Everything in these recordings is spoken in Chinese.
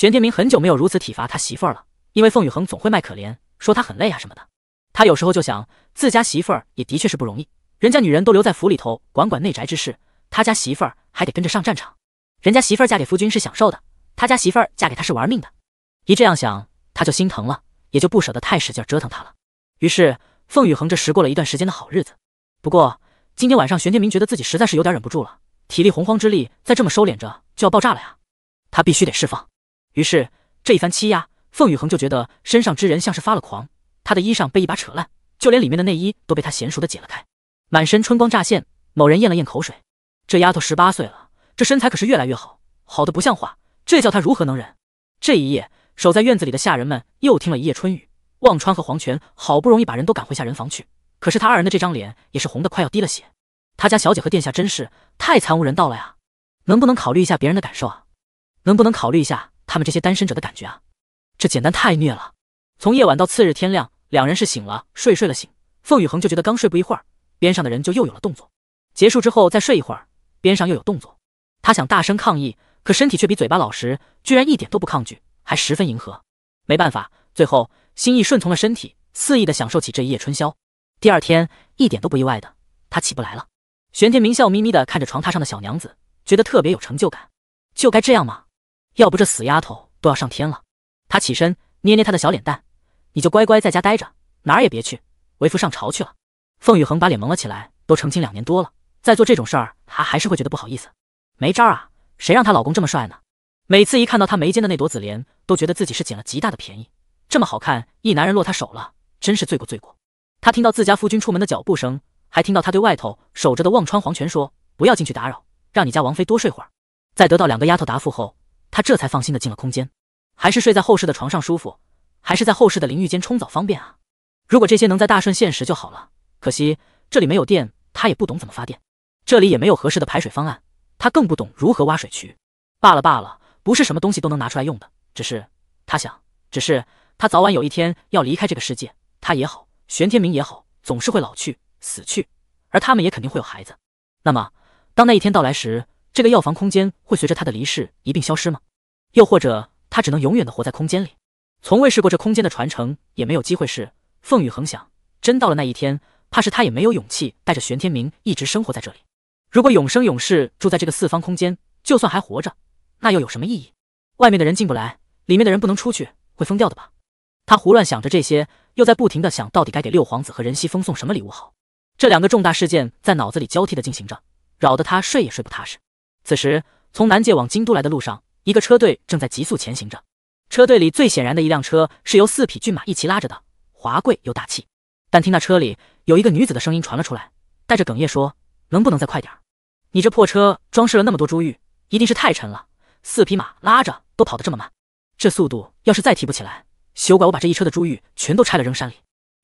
玄天明很久没有如此体罚他媳妇儿了，因为凤雨恒总会卖可怜，说他很累啊什么的。他有时候就想，自家媳妇儿也的确是不容易，人家女人都留在府里头管管内宅之事，他家媳妇儿还得跟着上战场。人家媳妇儿嫁给夫君是享受的，他家媳妇儿嫁给他是玩命的。一这样想，他就心疼了，也就不舍得太使劲折腾他了。于是，凤雨恒这时过了一段时间的好日子。不过，今天晚上玄天明觉得自己实在是有点忍不住了，体力洪荒之力再这么收敛着就要爆炸了呀，他必须得释放。于是这一番欺压，凤雨恒就觉得身上之人像是发了狂，他的衣裳被一把扯烂，就连里面的内衣都被他娴熟的解了开，满身春光乍现。某人咽了咽口水，这丫头十八岁了，这身材可是越来越好，好的不像话，这叫他如何能忍？这一夜，守在院子里的下人们又听了一夜春雨。忘川和黄泉好不容易把人都赶回下人房去，可是他二人的这张脸也是红的快要滴了血。他家小姐和殿下真是太惨无人道了呀！能不能考虑一下别人的感受啊？能不能考虑一下？他们这些单身者的感觉啊，这简单太虐了。从夜晚到次日天亮，两人是醒了睡，睡了醒。凤雨恒就觉得刚睡不一会儿，边上的人就又有了动作。结束之后再睡一会儿，边上又有动作。他想大声抗议，可身体却比嘴巴老实，居然一点都不抗拒，还十分迎合。没办法，最后心意顺从了身体，肆意的享受起这一夜春宵。第二天一点都不意外的，他起不来了。玄天明笑眯眯的看着床榻上的小娘子，觉得特别有成就感。就该这样吗？要不这死丫头都要上天了。他起身捏捏她的小脸蛋，你就乖乖在家待着，哪儿也别去。为夫上朝去了。凤雨恒把脸蒙了起来。都成亲两年多了，再做这种事儿，还还是会觉得不好意思。没招啊，谁让她老公这么帅呢？每次一看到她眉间的那朵紫莲，都觉得自己是捡了极大的便宜。这么好看一男人落她手了，真是罪过罪过。她听到自家夫君出门的脚步声，还听到他对外头守着的忘川黄泉说：“不要进去打扰，让你家王妃多睡会儿。”在得到两个丫头答复后。他这才放心的进了空间，还是睡在后室的床上舒服，还是在后室的淋浴间冲澡方便啊！如果这些能在大顺现实就好了，可惜这里没有电，他也不懂怎么发电，这里也没有合适的排水方案，他更不懂如何挖水渠。罢了罢了，不是什么东西都能拿出来用的。只是他想，只是他早晚有一天要离开这个世界，他也好，玄天明也好，总是会老去、死去，而他们也肯定会有孩子。那么，当那一天到来时，这个药房空间会随着他的离世一并消失吗？又或者他只能永远的活在空间里，从未试过这空间的传承，也没有机会试。凤羽恒想，真到了那一天，怕是他也没有勇气带着玄天明一直生活在这里。如果永生永世住在这个四方空间，就算还活着，那又有什么意义？外面的人进不来，里面的人不能出去，会疯掉的吧？他胡乱想着这些，又在不停的想到底该给六皇子和任西风送什么礼物好。这两个重大事件在脑子里交替的进行着，扰得他睡也睡不踏实。此时，从南界往京都来的路上，一个车队正在急速前行着。车队里最显然的一辆车是由四匹骏马一齐拉着的，华贵又大气。但听那车里有一个女子的声音传了出来，带着哽咽说：“能不能再快点儿？你这破车装饰了那么多珠玉，一定是太沉了。四匹马拉着都跑得这么慢，这速度要是再提不起来，休怪我把这一车的珠玉全都拆了扔山里。”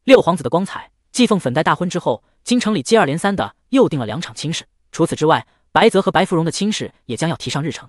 六皇子的光彩，继凤粉黛大婚之后，京城里接二连三的又定了两场亲事。除此之外，白泽和白芙蓉的亲事也将要提上日程。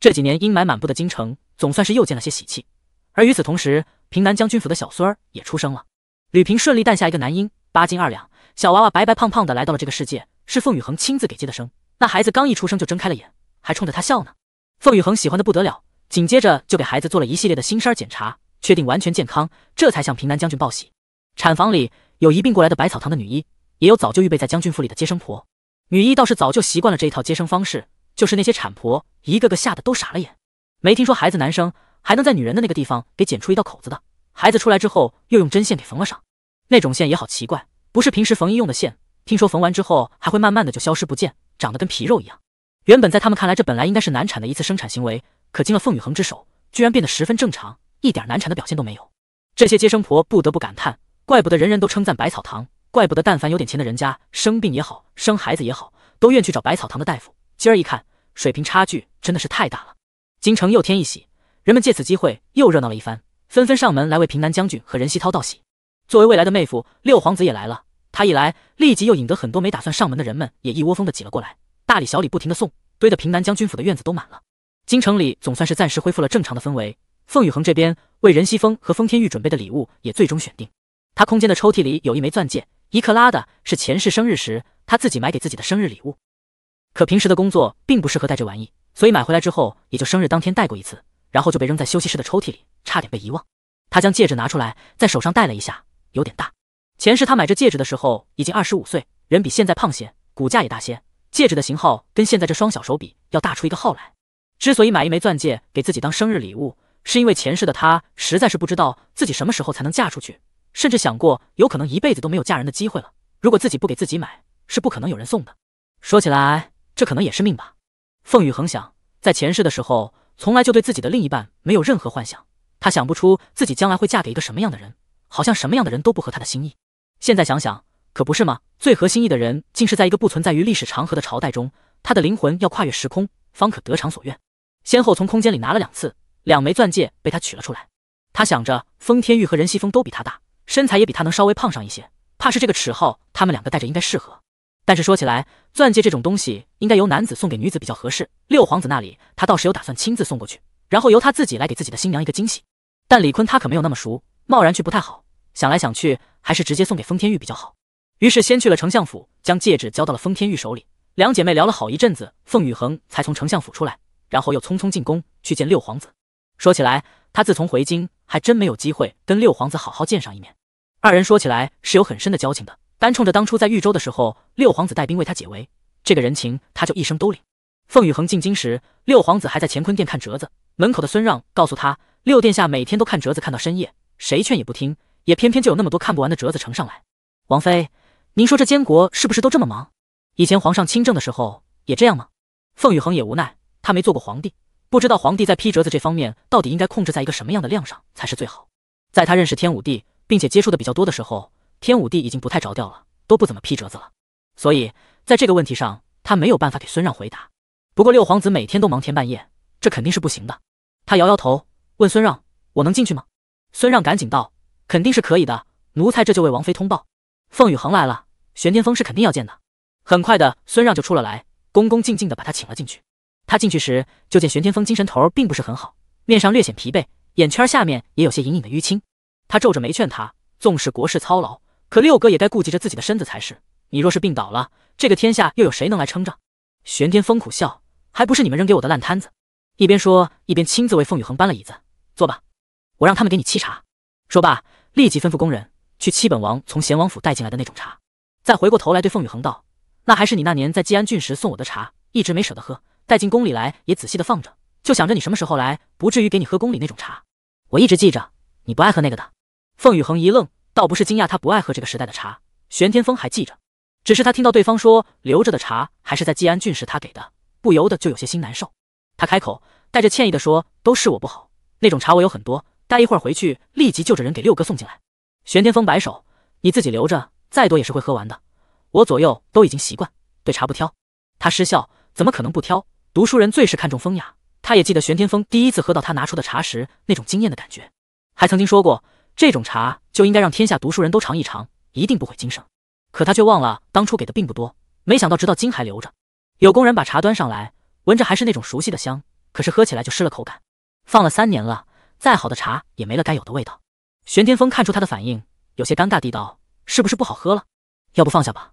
这几年阴霾满布的京城，总算是又见了些喜气。而与此同时，平南将军府的小孙儿也出生了。吕平顺利诞下一个男婴，八斤二两，小娃娃白白胖胖的来到了这个世界。是凤雨恒亲自给接的生。那孩子刚一出生就睁开了眼，还冲着他笑呢。凤雨恒喜欢的不得了，紧接着就给孩子做了一系列的心身检查，确定完全健康，这才向平南将军报喜。产房里有一并过来的百草堂的女医，也有早就预备在将军府里的接生婆。女医倒是早就习惯了这一套接生方式，就是那些产婆一个个吓得都傻了眼，没听说孩子男生还能在女人的那个地方给剪出一道口子的，孩子出来之后又用针线给缝了上，那种线也好奇怪，不是平时缝衣用的线，听说缝完之后还会慢慢的就消失不见，长得跟皮肉一样。原本在他们看来这本来应该是难产的一次生产行为，可经了凤雨恒之手，居然变得十分正常，一点难产的表现都没有。这些接生婆不得不感叹，怪不得人人都称赞百草堂。怪不得，但凡有点钱的人家，生病也好，生孩子也好，都愿去找百草堂的大夫。今儿一看，水平差距真的是太大了。京城又添一喜，人们借此机会又热闹了一番，纷纷上门来为平南将军和任熙涛道喜。作为未来的妹夫，六皇子也来了。他一来，立即又引得很多没打算上门的人们也一窝蜂的挤了过来。大礼小礼不停的送，堆得平南将军府的院子都满了。京城里总算是暂时恢复了正常的氛围。凤宇恒这边为任熙风和封天玉准备的礼物也最终选定，他空间的抽屉里有一枚钻戒。一克拉的是前世生日时他自己买给自己的生日礼物，可平时的工作并不适合戴这玩意，所以买回来之后也就生日当天戴过一次，然后就被扔在休息室的抽屉里，差点被遗忘。他将戒指拿出来，在手上戴了一下，有点大。前世他买这戒指的时候已经二十五岁，人比现在胖些，骨架也大些，戒指的型号跟现在这双小手比要大出一个号来。之所以买一枚钻戒给自己当生日礼物，是因为前世的他实在是不知道自己什么时候才能嫁出去。甚至想过，有可能一辈子都没有嫁人的机会了。如果自己不给自己买，是不可能有人送的。说起来，这可能也是命吧。凤羽恒想，在前世的时候，从来就对自己的另一半没有任何幻想。他想不出自己将来会嫁给一个什么样的人，好像什么样的人都不合他的心意。现在想想，可不是吗？最合心意的人，竟是在一个不存在于历史长河的朝代中，他的灵魂要跨越时空，方可得偿所愿。先后从空间里拿了两次，两枚钻戒被他取了出来。他想着，封天玉和任西风都比他大。身材也比他能稍微胖上一些，怕是这个尺号他们两个戴着应该适合。但是说起来，钻戒这种东西应该由男子送给女子比较合适。六皇子那里，他倒是有打算亲自送过去，然后由他自己来给自己的新娘一个惊喜。但李坤他可没有那么熟，贸然去不太好。想来想去，还是直接送给封天玉比较好。于是先去了丞相府，将戒指交到了封天玉手里。两姐妹聊了好一阵子，凤宇恒才从丞相府出来，然后又匆匆进宫去见六皇子。说起来，他自从回京，还真没有机会跟六皇子好好见上一面。二人说起来是有很深的交情的，单冲着当初在豫州的时候，六皇子带兵为他解围，这个人情他就一生都领。凤宇恒进京时，六皇子还在乾坤殿看折子，门口的孙让告诉他，六殿下每天都看折子看到深夜，谁劝也不听，也偏偏就有那么多看不完的折子呈上来。王妃，您说这监国是不是都这么忙？以前皇上亲政的时候也这样吗？凤宇恒也无奈，他没做过皇帝。不知道皇帝在批折子这方面到底应该控制在一个什么样的量上才是最好。在他认识天武帝，并且接触的比较多的时候，天武帝已经不太着调了，都不怎么批折子了。所以在这个问题上，他没有办法给孙让回答。不过六皇子每天都忙天半夜，这肯定是不行的。他摇摇头，问孙让：“我能进去吗？”孙让赶紧道：“肯定是可以的，奴才这就为王妃通报。”凤宇恒来了，玄天峰是肯定要见的。很快的，孙让就出了来，恭恭敬敬的把他请了进去。他进去时，就见玄天峰精神头并不是很好，面上略显疲惫，眼圈下面也有些隐隐的淤青。他皱着眉劝他：“纵使国事操劳，可六哥也该顾及着自己的身子才是。你若是病倒了，这个天下又有谁能来撑着？”玄天峰苦笑：“还不是你们扔给我的烂摊子。”一边说，一边亲自为凤雨恒搬了椅子，坐吧，我让他们给你沏茶。说罢，立即吩咐工人去沏本王从贤王府带进来的那种茶。再回过头来对凤雨恒道：“那还是你那年在济安郡时送我的茶，一直没舍得喝。”带进宫里来也仔细的放着，就想着你什么时候来，不至于给你喝宫里那种茶。我一直记着，你不爱喝那个的。凤雨恒一愣，倒不是惊讶他不爱喝这个时代的茶，玄天风还记着，只是他听到对方说留着的茶还是在季安郡时他给的，不由得就有些心难受。他开口，带着歉意的说：“都是我不好，那种茶我有很多，待一会儿回去立即就着人给六哥送进来。”玄天风摆手：“你自己留着，再多也是会喝完的。我左右都已经习惯，对茶不挑。”他失笑：“怎么可能不挑？”读书人最是看重风雅，他也记得玄天峰第一次喝到他拿出的茶时那种惊艳的感觉，还曾经说过这种茶就应该让天下读书人都尝一尝，一定不会精生。可他却忘了当初给的并不多，没想到直到今还留着。有工人把茶端上来，闻着还是那种熟悉的香，可是喝起来就失了口感。放了三年了，再好的茶也没了该有的味道。玄天峰看出他的反应，有些尴尬地道：“是不是不好喝了？要不放下吧，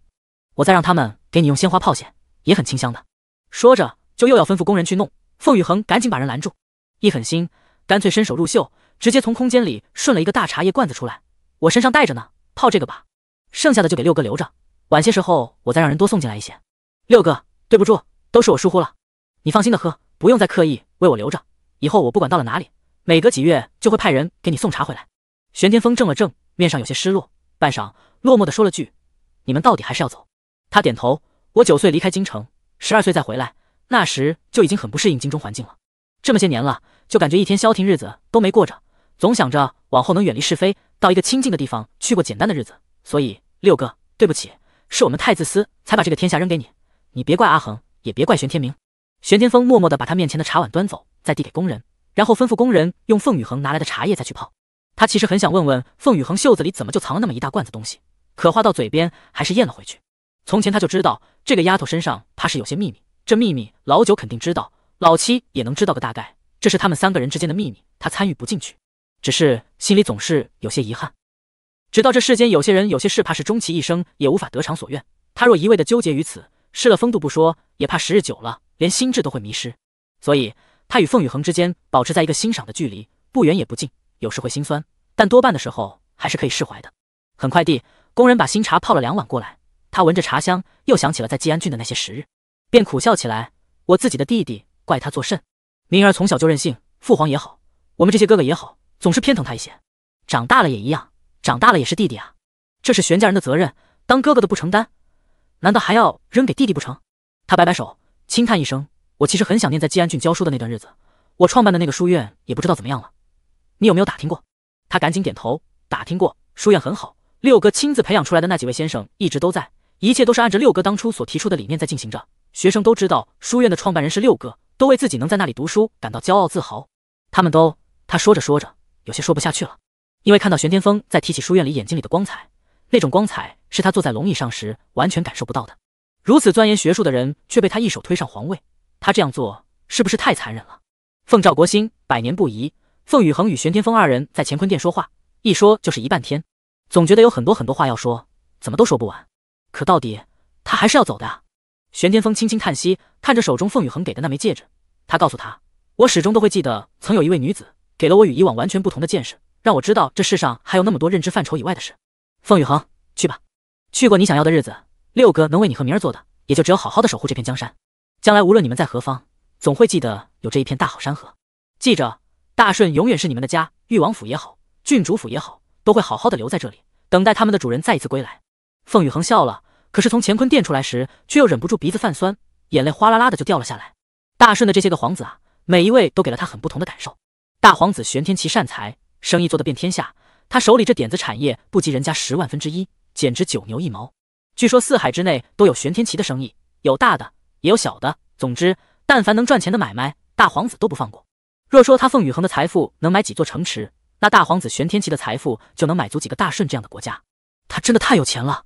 我再让他们给你用鲜花泡些，也很清香的。”说着。就又要吩咐工人去弄，凤雨恒赶紧把人拦住，一狠心，干脆伸手入袖，直接从空间里顺了一个大茶叶罐子出来，我身上带着呢，泡这个吧，剩下的就给六哥留着，晚些时候我再让人多送进来一些。六哥，对不住，都是我疏忽了，你放心的喝，不用再刻意为我留着，以后我不管到了哪里，每隔几月就会派人给你送茶回来。玄天风怔了怔，面上有些失落，半晌，落寞的说了句：“你们到底还是要走。”他点头：“我九岁离开京城，十二岁再回来。”那时就已经很不适应京中环境了，这么些年了，就感觉一天消停日子都没过着，总想着往后能远离是非，到一个清静的地方去过简单的日子。所以六哥，对不起，是我们太自私，才把这个天下扔给你。你别怪阿恒，也别怪玄天明。玄天风默默地把他面前的茶碗端走，再递给工人，然后吩咐工人用凤雨恒拿来的茶叶再去泡。他其实很想问问凤雨恒袖子里怎么就藏了那么一大罐子东西，可话到嘴边还是咽了回去。从前他就知道这个丫头身上怕是有些秘密。这秘密，老九肯定知道，老七也能知道个大概。这是他们三个人之间的秘密，他参与不进去。只是心里总是有些遗憾。直到这世间有些人有些事，怕是终其一生也无法得偿所愿。他若一味的纠结于此，失了风度不说，也怕时日久了，连心智都会迷失。所以，他与凤雨恒之间保持在一个欣赏的距离，不远也不近。有时会心酸，但多半的时候还是可以释怀的。很快地，工人把新茶泡了两碗过来。他闻着茶香，又想起了在济安郡的那些时日。便苦笑起来。我自己的弟弟，怪他作甚？明儿从小就任性，父皇也好，我们这些哥哥也好，总是偏疼他一些。长大了也一样，长大了也是弟弟啊。这是全家人的责任，当哥哥的不承担，难道还要扔给弟弟不成？他摆摆手，轻叹一声：“我其实很想念在季安郡教书的那段日子。我创办的那个书院也不知道怎么样了，你有没有打听过？”他赶紧点头：“打听过，书院很好。六哥亲自培养出来的那几位先生一直都在，一切都是按着六哥当初所提出的理念在进行着。”学生都知道，书院的创办人是六哥，都为自己能在那里读书感到骄傲自豪。他们都，他说着说着，有些说不下去了，因为看到玄天峰在提起书院里眼睛里的光彩，那种光彩是他坐在龙椅上时完全感受不到的。如此钻研学术的人，却被他一手推上皇位，他这样做是不是太残忍了？奉诏国兴，百年不移。凤宇恒与玄天峰二人在乾坤殿说话，一说就是一半天，总觉得有很多很多话要说，怎么都说不完。可到底他还是要走的啊。玄天风轻轻叹息，看着手中凤羽恒给的那枚戒指，他告诉他：“我始终都会记得，曾有一位女子给了我与以往完全不同的见识，让我知道这世上还有那么多认知范畴以外的事。”凤羽恒，去吧，去过你想要的日子。六哥能为你和明儿做的，也就只有好好的守护这片江山。将来无论你们在何方，总会记得有这一片大好山河。记着，大顺永远是你们的家，裕王府也好，郡主府也好，都会好好的留在这里，等待他们的主人再一次归来。凤羽恒笑了。可是从乾坤殿出来时，却又忍不住鼻子泛酸，眼泪哗啦啦的就掉了下来。大顺的这些个皇子啊，每一位都给了他很不同的感受。大皇子玄天齐善财，生意做得遍天下，他手里这点子产业不及人家十万分之一，简直九牛一毛。据说四海之内都有玄天齐的生意，有大的也有小的，总之但凡能赚钱的买卖，大皇子都不放过。若说他凤宇恒的财富能买几座城池，那大皇子玄天齐的财富就能买足几个大顺这样的国家。他真的太有钱了。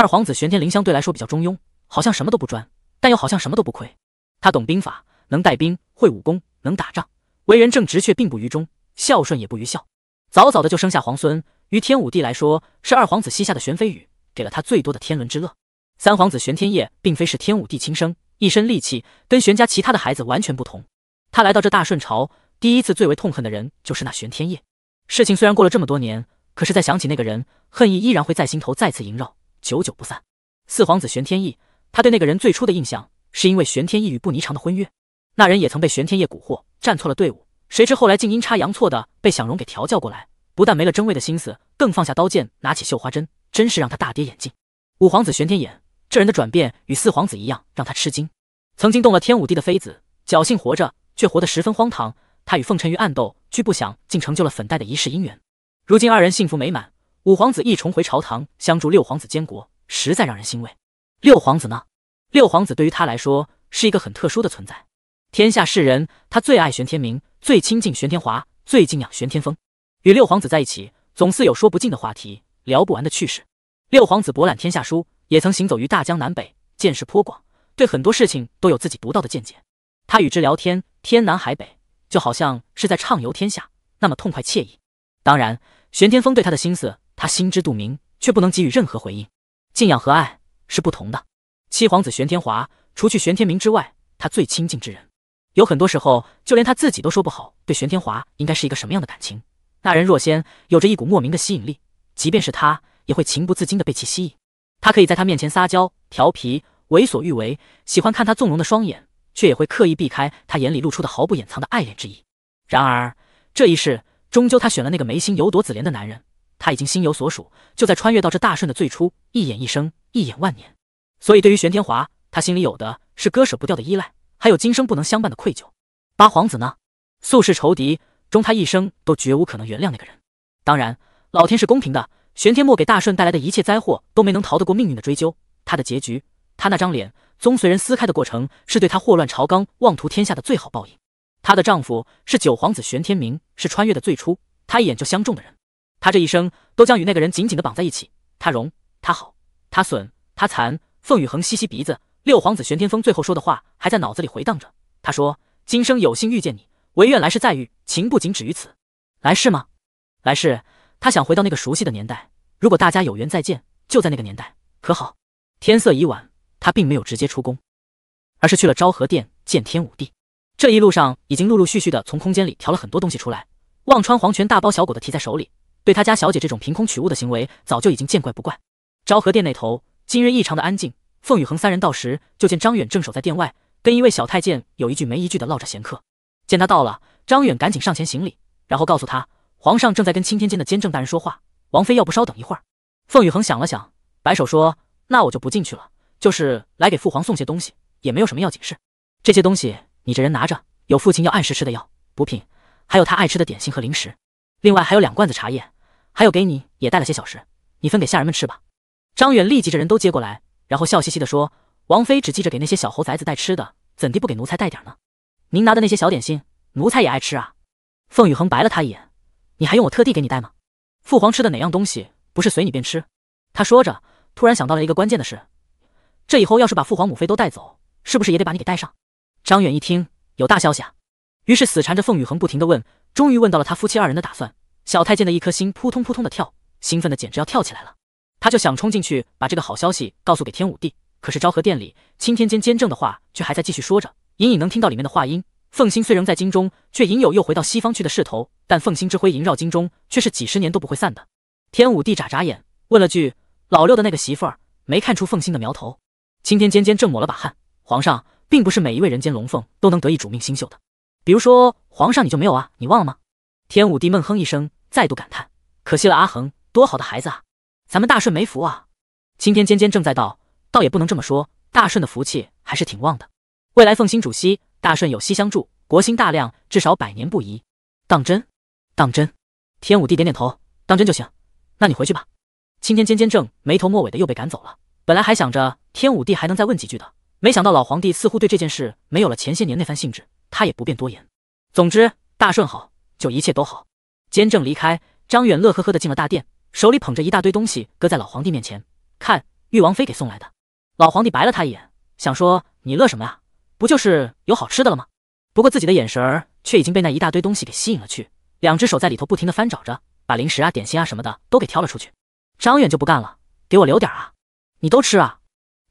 二皇子玄天灵相对来说比较中庸，好像什么都不专，但又好像什么都不亏。他懂兵法，能带兵，会武功，能打仗，为人正直却并不愚忠，孝顺也不愚孝。早早的就生下皇孙，于天武帝来说，是二皇子膝下的玄飞羽给了他最多的天伦之乐。三皇子玄天夜并非是天武帝亲生，一身戾气，跟玄家其他的孩子完全不同。他来到这大顺朝，第一次最为痛恨的人就是那玄天夜。事情虽然过了这么多年，可是再想起那个人，恨意依然会在心头再次萦绕。久久不散。四皇子玄天意，他对那个人最初的印象，是因为玄天意与不霓裳的婚约。那人也曾被玄天意蛊惑，站错了队伍，谁知后来竟阴差阳错的被小荣给调教过来，不但没了争位的心思，更放下刀剑，拿起绣花针，真是让他大跌眼镜。五皇子玄天眼，这人的转变与四皇子一样，让他吃惊。曾经动了天武帝的妃子，侥幸活着，却活得十分荒唐。他与凤尘于暗斗，俱不想竟成就了粉黛的一世姻缘。如今二人幸福美满。五皇子一重回朝堂，相助六皇子监国，实在让人欣慰。六皇子呢？六皇子对于他来说是一个很特殊的存在。天下世人，他最爱玄天明，最亲近玄天华，最敬仰玄天风。与六皇子在一起，总似有说不尽的话题，聊不完的趣事。六皇子博览天下书，也曾行走于大江南北，见识颇广，对很多事情都有自己独到的见解。他与之聊天，天南海北，就好像是在畅游天下，那么痛快惬意。当然，玄天风对他的心思。他心知肚明，却不能给予任何回应。敬仰和爱是不同的。七皇子玄天华，除去玄天明之外，他最亲近之人。有很多时候，就连他自己都说不好对玄天华应该是一个什么样的感情。那人若仙，有着一股莫名的吸引力，即便是他，也会情不自禁的被其吸引。他可以在他面前撒娇、调皮、为所欲为，喜欢看他纵容的双眼，却也会刻意避开他眼里露出的毫不掩藏的爱恋之意。然而，这一世，终究他选了那个眉心有朵紫莲的男人。他已经心有所属，就在穿越到这大顺的最初，一眼一生，一眼万年。所以对于玄天华，他心里有的是割舍不掉的依赖，还有今生不能相伴的愧疚。八皇子呢？素世仇敌，终他一生都绝无可能原谅那个人。当然，老天是公平的，玄天墨给大顺带来的一切灾祸都没能逃得过命运的追究。他的结局，他那张脸，宗随人撕开的过程，是对他祸乱朝纲、妄图天下的最好报应。她的丈夫是九皇子玄天明，是穿越的最初，他一眼就相中的人。他这一生都将与那个人紧紧的绑在一起。他荣，他好，他损，他残。凤雨恒吸吸鼻子，六皇子玄天风最后说的话还在脑子里回荡着。他说：“今生有幸遇见你，唯愿来世再遇，情不仅止于此。”来世吗？来世，他想回到那个熟悉的年代。如果大家有缘再见，就在那个年代，可好？天色已晚，他并没有直接出宫，而是去了昭和殿见天武帝。这一路上已经陆陆续续的从空间里调了很多东西出来，忘川黄泉大包小裹的提在手里。对他家小姐这种凭空取物的行为，早就已经见怪不怪。昭和殿那头，今日异常的安静。凤宇恒三人到时，就见张远正守在殿外，跟一位小太监有一句没一句的唠着闲嗑。见他到了，张远赶紧上前行礼，然后告诉他，皇上正在跟钦天监的监正大人说话，王妃要不稍等一会儿。凤宇恒想了想，摆手说：“那我就不进去了，就是来给父皇送些东西，也没有什么要紧事。这些东西你这人拿着，有父亲要按时吃的药补品，还有他爱吃的点心和零食，另外还有两罐子茶叶。”还有给你也带了些小食，你分给下人们吃吧。张远立即着人都接过来，然后笑嘻嘻的说：“王妃只记着给那些小猴崽子带吃的，怎地不给奴才带点儿呢？您拿的那些小点心，奴才也爱吃啊。”凤雨恒白了他一眼：“你还用我特地给你带吗？父皇吃的哪样东西不是随你便吃？”他说着，突然想到了一个关键的事：这以后要是把父皇母妃都带走，是不是也得把你给带上？张远一听有大消息啊，于是死缠着凤雨恒不停的问，终于问到了他夫妻二人的打算。小太监的一颗心扑通扑通的跳，兴奋的简直要跳起来了。他就想冲进去把这个好消息告诉给天武帝，可是昭和殿里，青天监监正的话却还在继续说着，隐隐能听到里面的话音。凤星虽仍在京中，却隐有又回到西方去的势头，但凤星之辉萦绕京中，却是几十年都不会散的。天武帝眨眨眼，问了句：“老六的那个媳妇儿，没看出凤星的苗头？”青天监监正抹了把汗，皇上，并不是每一位人间龙凤都能得一主命星宿的，比如说皇上你就没有啊，你忘了吗？天武帝闷哼一声。再度感叹，可惜了阿恒，多好的孩子啊！咱们大顺没福啊！青天尖尖正在道，倒也不能这么说，大顺的福气还是挺旺的。未来奉新主席，大顺有西相助，国兴大亮，至少百年不移。当真？当真？天武帝点点头，当真就行。那你回去吧。青天尖尖正眉头末尾的又被赶走了，本来还想着天武帝还能再问几句的，没想到老皇帝似乎对这件事没有了前些年那番兴致，他也不便多言。总之，大顺好，就一切都好。监正离开，张远乐呵呵的进了大殿，手里捧着一大堆东西，搁在老皇帝面前。看，玉王妃给送来的。老皇帝白了他一眼，想说你乐什么呀？不就是有好吃的了吗？不过自己的眼神儿却已经被那一大堆东西给吸引了去，两只手在里头不停的翻找着，把零食啊、点心啊什么的都给挑了出去。张远就不干了，给我留点啊！你都吃啊！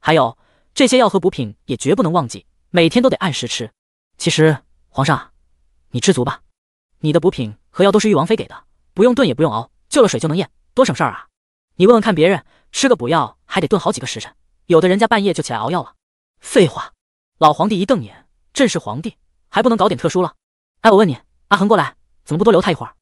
还有这些药和补品也绝不能忘记，每天都得按时吃。其实皇上，你知足吧。你的补品和药都是玉王妃给的，不用炖也不用熬，就了水就能咽，多省事儿啊！你问问看别人，吃个补药还得炖好几个时辰，有的人家半夜就起来熬药了。废话，老皇帝一瞪眼，朕是皇帝，还不能搞点特殊了？哎，我问你，阿恒过来，怎么不多留他一会儿？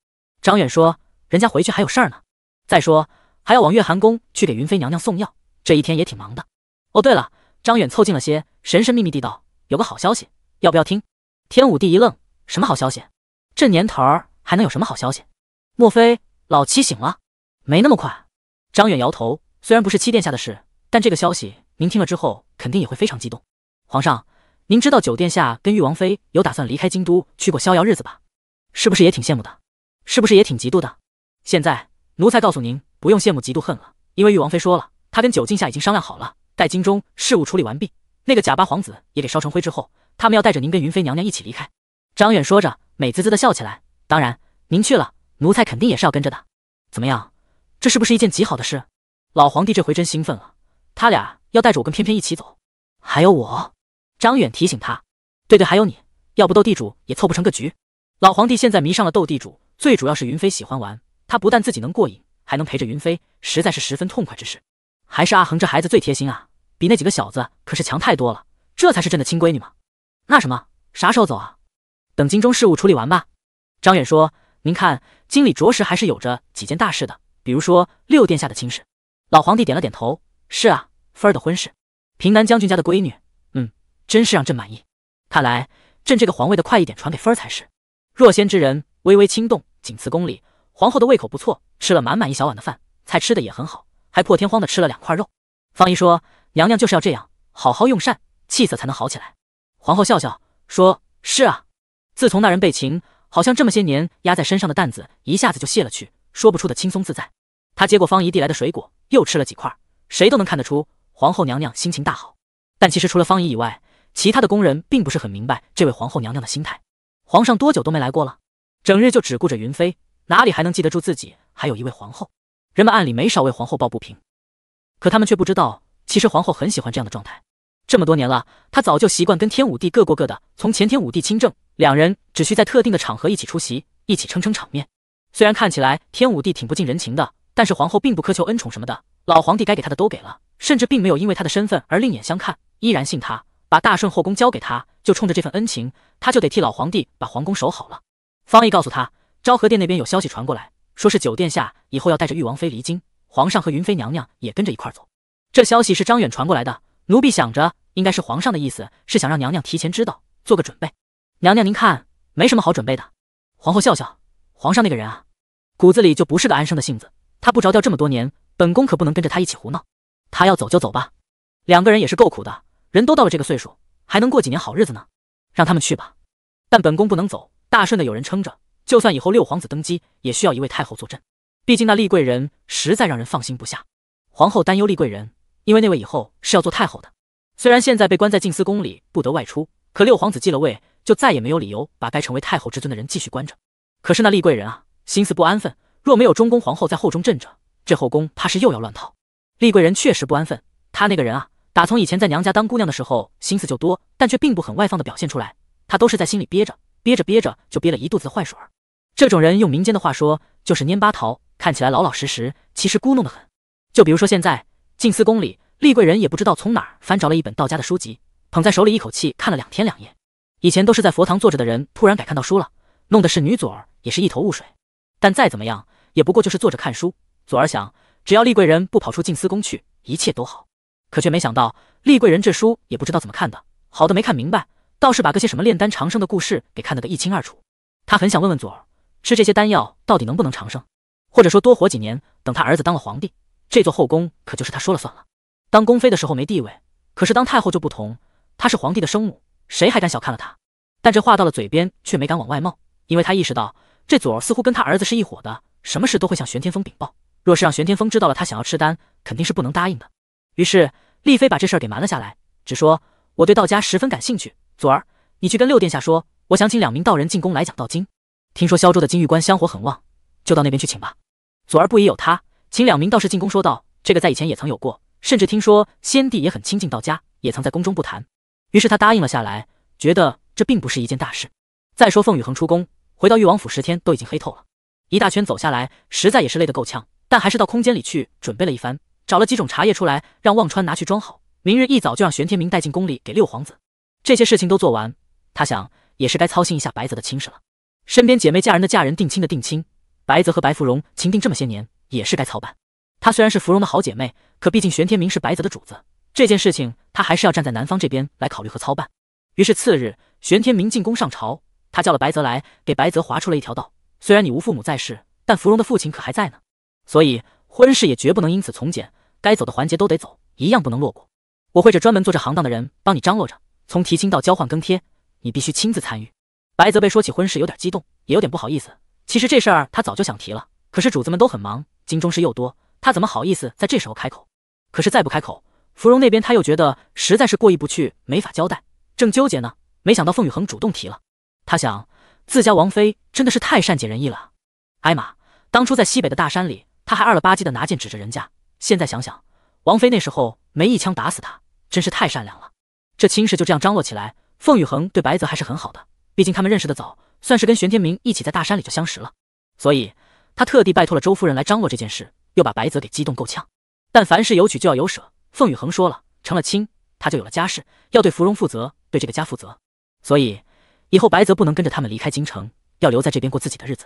张远说，人家回去还有事儿呢，再说还要往月寒宫去给云妃娘娘送药，这一天也挺忙的。哦，对了，张远凑近了些，神神秘秘地道，有个好消息，要不要听？天武帝一愣，什么好消息？这年头儿还能有什么好消息？莫非老七醒了？没那么快。张远摇头。虽然不是七殿下的事，但这个消息您听了之后肯定也会非常激动。皇上，您知道九殿下跟玉王妃有打算离开京都去过逍遥日子吧？是不是也挺羡慕的？是不是也挺嫉妒的？现在奴才告诉您，不用羡慕、嫉妒、恨了，因为玉王妃说了，她跟九殿下已经商量好了，待京中事务处理完毕，那个假八皇子也给烧成灰之后，他们要带着您跟云妃娘娘一起离开。张远说着。美滋滋的笑起来。当然，您去了，奴才肯定也是要跟着的。怎么样，这是不是一件极好的事？老皇帝这回真兴奋了，他俩要带着我跟翩翩一起走，还有我。张远提醒他，对对，还有你，要不斗地主也凑不成个局。老皇帝现在迷上了斗地主，最主要是云飞喜欢玩，他不但自己能过瘾，还能陪着云飞，实在是十分痛快之事。还是阿恒这孩子最贴心啊，比那几个小子可是强太多了。这才是朕的亲闺女嘛。那什么，啥时候走啊？等京中事务处理完吧，张远说：“您看，京里着实还是有着几件大事的，比如说六殿下的亲事。”老皇帝点了点头：“是啊，芬儿的婚事，平南将军家的闺女，嗯，真是让朕满意。看来，朕这个皇位的快一点传给芬儿才是。”若仙之人微微轻动，景慈宫里，皇后的胃口不错，吃了满满一小碗的饭菜，吃的也很好，还破天荒的吃了两块肉。方姨说：“娘娘就是要这样，好好用膳，气色才能好起来。”皇后笑笑说：“是啊。”自从那人被擒，好像这么些年压在身上的担子一下子就卸了去，说不出的轻松自在。他接过方姨递来的水果，又吃了几块。谁都能看得出，皇后娘娘心情大好。但其实除了方姨以外，其他的宫人并不是很明白这位皇后娘娘的心态。皇上多久都没来过了，整日就只顾着云妃，哪里还能记得住自己还有一位皇后？人们暗里没少为皇后抱不平，可他们却不知道，其实皇后很喜欢这样的状态。这么多年了，她早就习惯跟天武帝各过各的。从前天武帝亲政。两人只需在特定的场合一起出席，一起撑撑场面。虽然看起来天武帝挺不近人情的，但是皇后并不苛求恩宠什么的。老皇帝该给他的都给了，甚至并没有因为他的身份而另眼相看，依然信他，把大顺后宫交给他。就冲着这份恩情，他就得替老皇帝把皇宫守好了。方毅告诉他，昭和殿那边有消息传过来，说是九殿下以后要带着玉王妃离京，皇上和云妃娘娘也跟着一块儿走。这消息是张远传过来的，奴婢想着应该是皇上的意思，是想让娘娘提前知道，做个准备。娘娘，您看没什么好准备的。皇后笑笑，皇上那个人啊，骨子里就不是个安生的性子。他不着调这么多年，本宫可不能跟着他一起胡闹。他要走就走吧，两个人也是够苦的。人都到了这个岁数，还能过几年好日子呢？让他们去吧。但本宫不能走，大顺的有人撑着。就算以后六皇子登基，也需要一位太后坐镇。毕竟那丽贵人实在让人放心不下。皇后担忧丽贵人，因为那位以后是要做太后的。虽然现在被关在静思宫里不得外出，可六皇子继了位。就再也没有理由把该成为太后之尊的人继续关着。可是那丽贵人啊，心思不安分。若没有中宫皇后在后中镇着，这后宫怕是又要乱套。丽贵人确实不安分。她那个人啊，打从以前在娘家当姑娘的时候心思就多，但却并不很外放的表现出来。她都是在心里憋着，憋着憋着就憋了一肚子的坏水儿。这种人用民间的话说，就是蔫巴桃，看起来老老实实，其实咕弄的很。就比如说现在，进司宫里，丽贵人也不知道从哪儿翻着了一本道家的书籍，捧在手里一口气看了两天两夜。以前都是在佛堂坐着的人，突然改看到书了，弄的是女左儿也是一头雾水。但再怎么样，也不过就是坐着看书。左儿想，只要丽贵人不跑出静思宫去，一切都好。可却没想到，丽贵人这书也不知道怎么看的，好的没看明白，倒是把个些什么炼丹长生的故事给看得个一清二楚。他很想问问左儿，吃这些丹药到底能不能长生，或者说多活几年。等他儿子当了皇帝，这座后宫可就是他说了算了。当宫妃的时候没地位，可是当太后就不同，她是皇帝的生母。谁还敢小看了他？但这话到了嘴边，却没敢往外冒，因为他意识到这左儿似乎跟他儿子是一伙的，什么事都会向玄天峰禀报。若是让玄天峰知道了他想要吃丹，肯定是不能答应的。于是丽妃把这事给瞒了下来，只说我对道家十分感兴趣。左儿，你去跟六殿下说，我想请两名道人进宫来讲道经。听说萧州的金玉观香火很旺，就到那边去请吧。左儿不疑有他，请两名道士进宫，说道：这个在以前也曾有过，甚至听说先帝也很亲近道家，也曾在宫中不谈。”于是他答应了下来，觉得这并不是一件大事。再说凤雨恒出宫，回到豫王府十天都已经黑透了，一大圈走下来，实在也是累得够呛，但还是到空间里去准备了一番，找了几种茶叶出来，让忘川拿去装好，明日一早就让玄天明带进宫里给六皇子。这些事情都做完，他想也是该操心一下白泽的亲事了。身边姐妹嫁人的嫁人，定亲的定亲，白泽和白芙蓉情定这么些年，也是该操办。她虽然是芙蓉的好姐妹，可毕竟玄天明是白泽的主子。这件事情他还是要站在南方这边来考虑和操办。于是次日，玄天明进宫上朝，他叫了白泽来，给白泽划出了一条道。虽然你无父母在世，但芙蓉的父亲可还在呢，所以婚事也绝不能因此从简，该走的环节都得走，一样不能落过。我会着专门做这行当的人帮你张罗着，从提亲到交换更贴，你必须亲自参与。白泽被说起婚事有点激动，也有点不好意思。其实这事儿他早就想提了，可是主子们都很忙，京中事又多，他怎么好意思在这时候开口？可是再不开口。芙蓉那边，他又觉得实在是过意不去，没法交代，正纠结呢，没想到凤雨恒主动提了。他想，自家王妃真的是太善解人意了。艾玛，当初在西北的大山里，他还二了吧唧的拿剑指着人家，现在想想，王妃那时候没一枪打死他，真是太善良了。这亲事就这样张罗起来。凤雨恒对白泽还是很好的，毕竟他们认识的早，算是跟玄天明一起在大山里就相识了，所以他特地拜托了周夫人来张罗这件事，又把白泽给激动够呛。但凡事有取就要有舍。凤雨恒说了，成了亲，他就有了家室，要对芙蓉负责，对这个家负责。所以以后白泽不能跟着他们离开京城，要留在这边过自己的日子。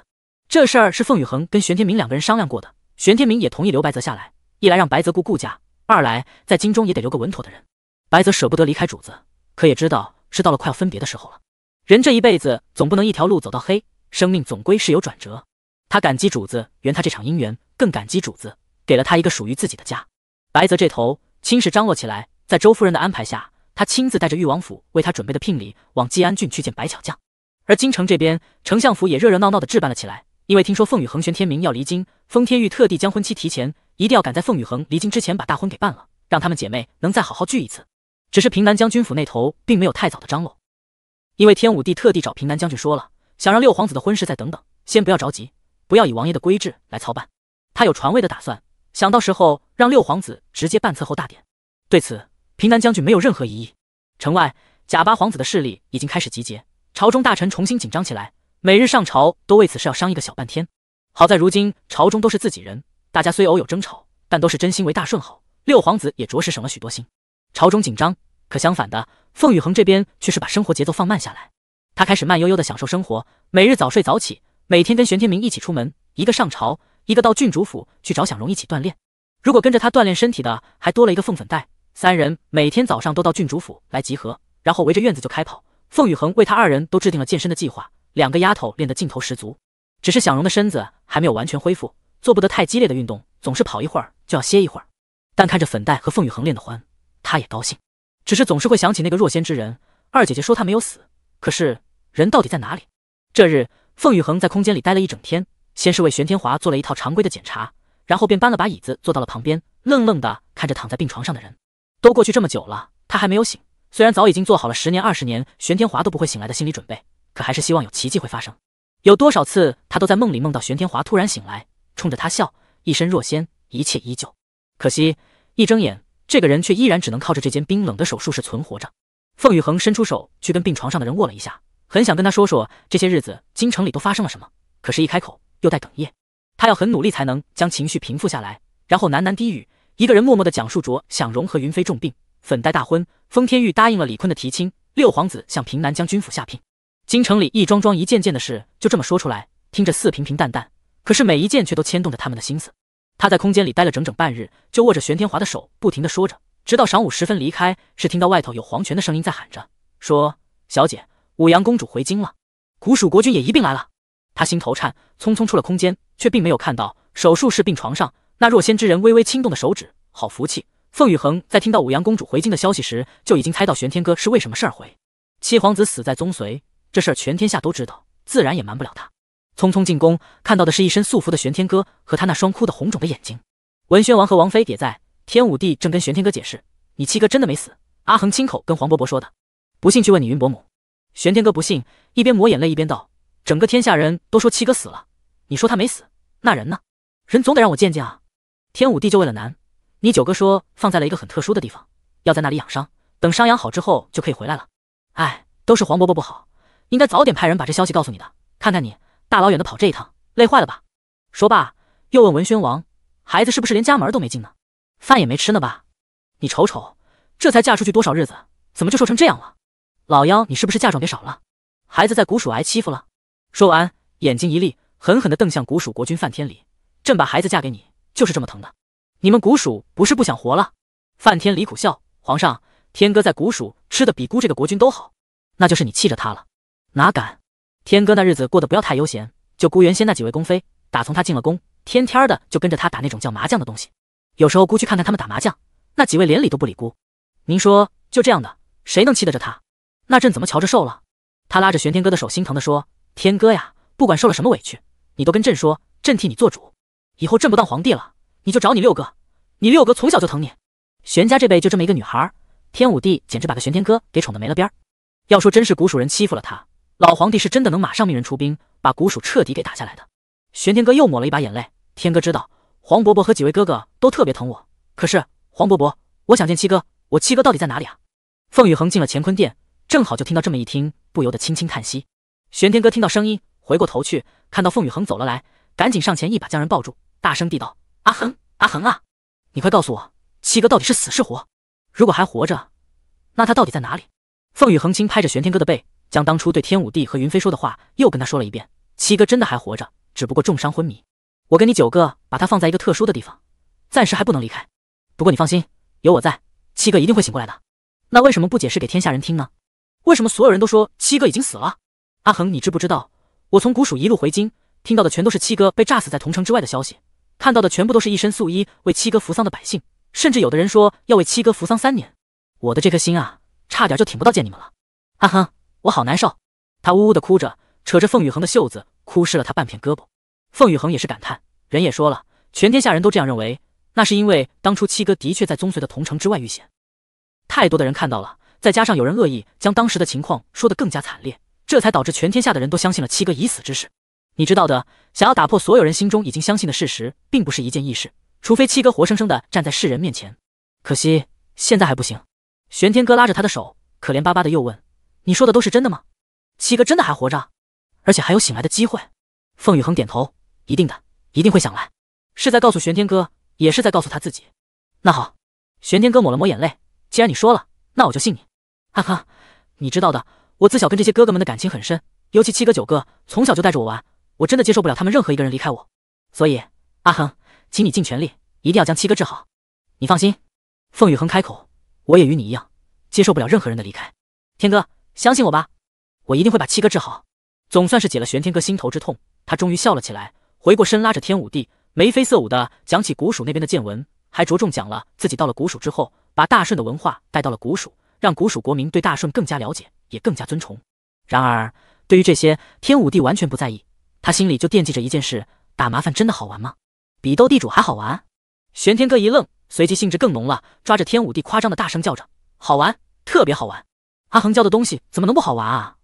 这事儿是凤雨恒跟玄天明两个人商量过的，玄天明也同意留白泽下来。一来让白泽顾顾家，二来在京中也得留个稳妥的人。白泽舍不得离开主子，可也知道是到了快要分别的时候了。人这一辈子总不能一条路走到黑，生命总归是有转折。他感激主子圆他这场姻缘，更感激主子给了他一个属于自己的家。白泽这头。亲事张罗起来，在周夫人的安排下，他亲自带着豫王府为他准备的聘礼往济安郡去见白小将。而京城这边，丞相府也热热闹闹的置办了起来。因为听说凤羽恒玄天明要离京，封天玉特地将婚期提前，一定要赶在凤羽恒离京之前把大婚给办了，让他们姐妹能再好好聚一次。只是平南将军府那头并没有太早的张罗，因为天武帝特地找平南将军说了，想让六皇子的婚事再等等，先不要着急，不要以王爷的规制来操办，他有传位的打算。想到时候让六皇子直接办册后大典，对此平南将军没有任何异议。城外假八皇子的势力已经开始集结，朝中大臣重新紧张起来，每日上朝都为此事要商议个小半天。好在如今朝中都是自己人，大家虽偶有争吵，但都是真心为大顺好。六皇子也着实省了许多心。朝中紧张，可相反的，凤宇恒这边却是把生活节奏放慢下来，他开始慢悠悠的享受生活，每日早睡早起，每天跟玄天明一起出门，一个上朝。一个到郡主府去找享荣一起锻炼，如果跟着他锻炼身体的还多了一个凤粉黛，三人每天早上都到郡主府来集合，然后围着院子就开跑。凤雨恒为他二人都制定了健身的计划，两个丫头练得劲头十足。只是享荣的身子还没有完全恢复，做不得太激烈的运动，总是跑一会儿就要歇一会儿。但看着粉黛和凤雨恒练得欢，她也高兴。只是总是会想起那个若仙之人，二姐姐说她没有死，可是人到底在哪里？这日，凤雨恒在空间里待了一整天。先是为玄天华做了一套常规的检查，然后便搬了把椅子坐到了旁边，愣愣的看着躺在病床上的人。都过去这么久了，他还没有醒。虽然早已经做好了十年、二十年玄天华都不会醒来的心理准备，可还是希望有奇迹会发生。有多少次他都在梦里梦到玄天华突然醒来，冲着他笑，一身若仙，一切依旧。可惜，一睁眼，这个人却依然只能靠着这间冰冷的手术室存活着。凤宇恒伸出手去跟病床上的人握了一下，很想跟他说说这些日子京城里都发生了什么，可是一开口。又带哽咽，他要很努力才能将情绪平复下来，然后喃喃低语，一个人默默地讲述着：，想融合云飞重病，粉黛大婚，封天玉答应了李坤的提亲，六皇子向平南将军府下聘，京城里一桩桩一件件的事就这么说出来，听着似平平淡淡，可是每一件却都牵动着他们的心思。他在空间里待了整整半日，就握着玄天华的手，不停地说着，直到晌午时分离开，是听到外头有黄泉的声音在喊着，说：“小姐，舞阳公主回京了，古蜀国君也一并来了。”他心头颤，匆匆出了空间，却并没有看到手术室病床上那若仙之人微微轻动的手指。好福气！凤宇恒在听到五阳公主回京的消息时，就已经猜到玄天哥是为什么事儿回。七皇子死在宗随，这事儿全天下都知道，自然也瞒不了他。匆匆进宫，看到的是一身素服的玄天哥和他那双哭得红肿的眼睛。文宣王和王妃也在。天武帝正跟玄天哥解释：“你七哥真的没死，阿恒亲口跟黄伯伯说的，不信去问你云伯母。”玄天哥不信，一边抹眼泪一边道。整个天下人都说七哥死了，你说他没死，那人呢？人总得让我见见啊！天武帝就为了难，你九哥说放在了一个很特殊的地方，要在那里养伤，等伤养好之后就可以回来了。哎，都是黄伯伯不好，应该早点派人把这消息告诉你的。看看你大老远的跑这一趟，累坏了吧？说罢又问文宣王：“孩子是不是连家门都没进呢？饭也没吃呢吧？你瞅瞅，这才嫁出去多少日子，怎么就瘦成这样了？老幺，你是不是嫁妆给少了？孩子在古蜀挨欺负了？”说完，眼睛一立，狠狠地瞪向古蜀国君范天离。朕把孩子嫁给你，就是这么疼的。你们古蜀不是不想活了？范天离苦笑。皇上，天哥在古蜀吃的比孤这个国君都好，那就是你气着他了。哪敢？天哥那日子过得不要太悠闲。就孤原先那几位宫妃，打从他进了宫，天天的就跟着他打那种叫麻将的东西。有时候孤去看看他们打麻将，那几位连理都不理孤。您说就这样的，谁能气得着他？那朕怎么瞧着瘦了？他拉着玄天哥的手，心疼地说。天哥呀，不管受了什么委屈，你都跟朕说，朕替你做主。以后朕不当皇帝了，你就找你六哥。你六哥从小就疼你。玄家这辈就这么一个女孩，天武帝简直把个玄天哥给宠得没了边儿。要说真是古蜀人欺负了他，老皇帝是真的能马上命人出兵，把古蜀彻底给打下来的。玄天哥又抹了一把眼泪。天哥知道黄伯伯和几位哥哥都特别疼我，可是黄伯伯，我想见七哥，我七哥到底在哪里啊？凤宇恒进了乾坤殿，正好就听到这么一听，不由得轻轻叹息。玄天哥听到声音，回过头去，看到凤雨恒走了来，赶紧上前一把将人抱住，大声地道：“阿恒，阿恒啊，你快告诉我，七哥到底是死是活？如果还活着，那他到底在哪里？”凤雨恒轻拍着玄天哥的背，将当初对天武帝和云飞说的话又跟他说了一遍：“七哥真的还活着，只不过重伤昏迷。我跟你九哥把他放在一个特殊的地方，暂时还不能离开。不过你放心，有我在，七哥一定会醒过来的。那为什么不解释给天下人听呢？为什么所有人都说七哥已经死了？”阿恒，你知不知道，我从古蜀一路回京，听到的全都是七哥被炸死在桐城之外的消息，看到的全部都是一身素衣为七哥扶丧的百姓，甚至有的人说要为七哥扶丧三年。我的这颗心啊，差点就挺不到见你们了。阿恒，我好难受。他呜呜的哭着，扯着凤雨恒的袖子，哭湿了他半片胳膊。凤雨恒也是感叹，人也说了，全天下人都这样认为，那是因为当初七哥的确在宗随的桐城之外遇险，太多的人看到了，再加上有人恶意将当时的情况说得更加惨烈。这才导致全天下的人都相信了七哥已死之事。你知道的，想要打破所有人心中已经相信的事实，并不是一件易事。除非七哥活生生的站在世人面前。可惜现在还不行。玄天哥拉着他的手，可怜巴巴的又问：“你说的都是真的吗？七哥真的还活着，而且还有醒来的机会？”凤雨恒点头：“一定的，一定会醒来。”是在告诉玄天哥，也是在告诉他自己。那好，玄天哥抹了抹眼泪：“既然你说了，那我就信你。”哈哈，你知道的。我自小跟这些哥哥们的感情很深，尤其七哥九哥从小就带着我玩，我真的接受不了他们任何一个人离开我。所以，阿恒，请你尽全力，一定要将七哥治好。你放心，凤雨恒开口，我也与你一样，接受不了任何人的离开。天哥，相信我吧，我一定会把七哥治好。总算是解了玄天哥心头之痛，他终于笑了起来，回过身拉着天武帝，眉飞色舞的讲起古蜀那边的见闻，还着重讲了自己到了古蜀之后，把大顺的文化带到了古蜀，让古蜀国民对大顺更加了解。也更加尊崇。然而，对于这些，天武帝完全不在意。他心里就惦记着一件事：打麻烦真的好玩吗？比斗地主还好玩？玄天哥一愣，随即兴致更浓了，抓着天武帝夸张的大声叫着：“好玩，特别好玩！阿恒教的东西怎么能不好玩啊？”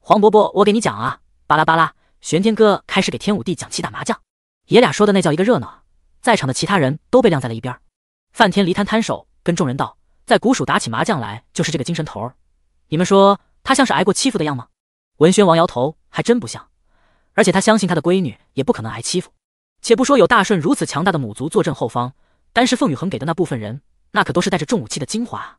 黄伯伯，我给你讲啊，巴拉巴拉。玄天哥开始给天武帝讲起打麻将，爷俩说的那叫一个热闹。在场的其他人都被晾在了一边。范天离摊摊手，跟众人道：“在古蜀打起麻将来，就是这个精神头儿。你们说？”他像是挨过欺负的样吗？文宣王摇头，还真不像。而且他相信他的闺女也不可能挨欺负。且不说有大顺如此强大的母族坐镇后方，单是凤宇恒给的那部分人，那可都是带着重武器的精华，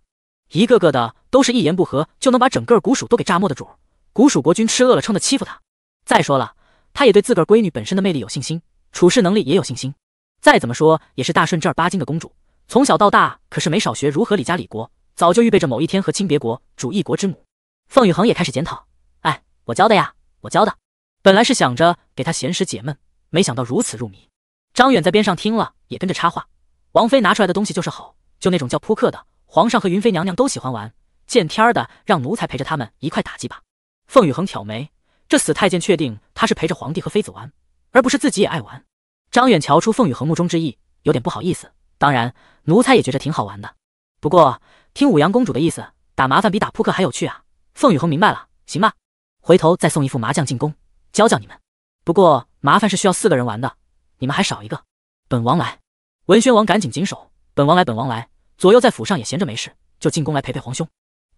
一个个的都是一言不合就能把整个古蜀都给炸没的主。古蜀国君吃饿了撑的欺负他。再说了，他也对自个儿闺女本身的魅力有信心，处事能力也有信心。再怎么说也是大顺正儿八经的公主，从小到大可是没少学如何理家理国，早就预备着某一天和亲别国，主一国之母。凤雨恒也开始检讨，哎，我教的呀，我教的。本来是想着给他闲时解闷，没想到如此入迷。张远在边上听了，也跟着插话：“王妃拿出来的东西就是好，就那种叫扑克的，皇上和云妃娘娘都喜欢玩。见天儿的让奴才陪着他们一块打击吧。”凤雨恒挑眉，这死太监确定他是陪着皇帝和妃子玩，而不是自己也爱玩。张远瞧出凤雨恒目中之意，有点不好意思。当然，奴才也觉着挺好玩的。不过听五阳公主的意思，打麻烦比打扑克还有趣啊。凤雨恒明白了，行吧，回头再送一副麻将进宫，教教你们。不过麻烦是需要四个人玩的，你们还少一个，本王来。文宣王赶紧紧手，本王来，本王来。左右在府上也闲着没事，就进宫来陪陪皇兄。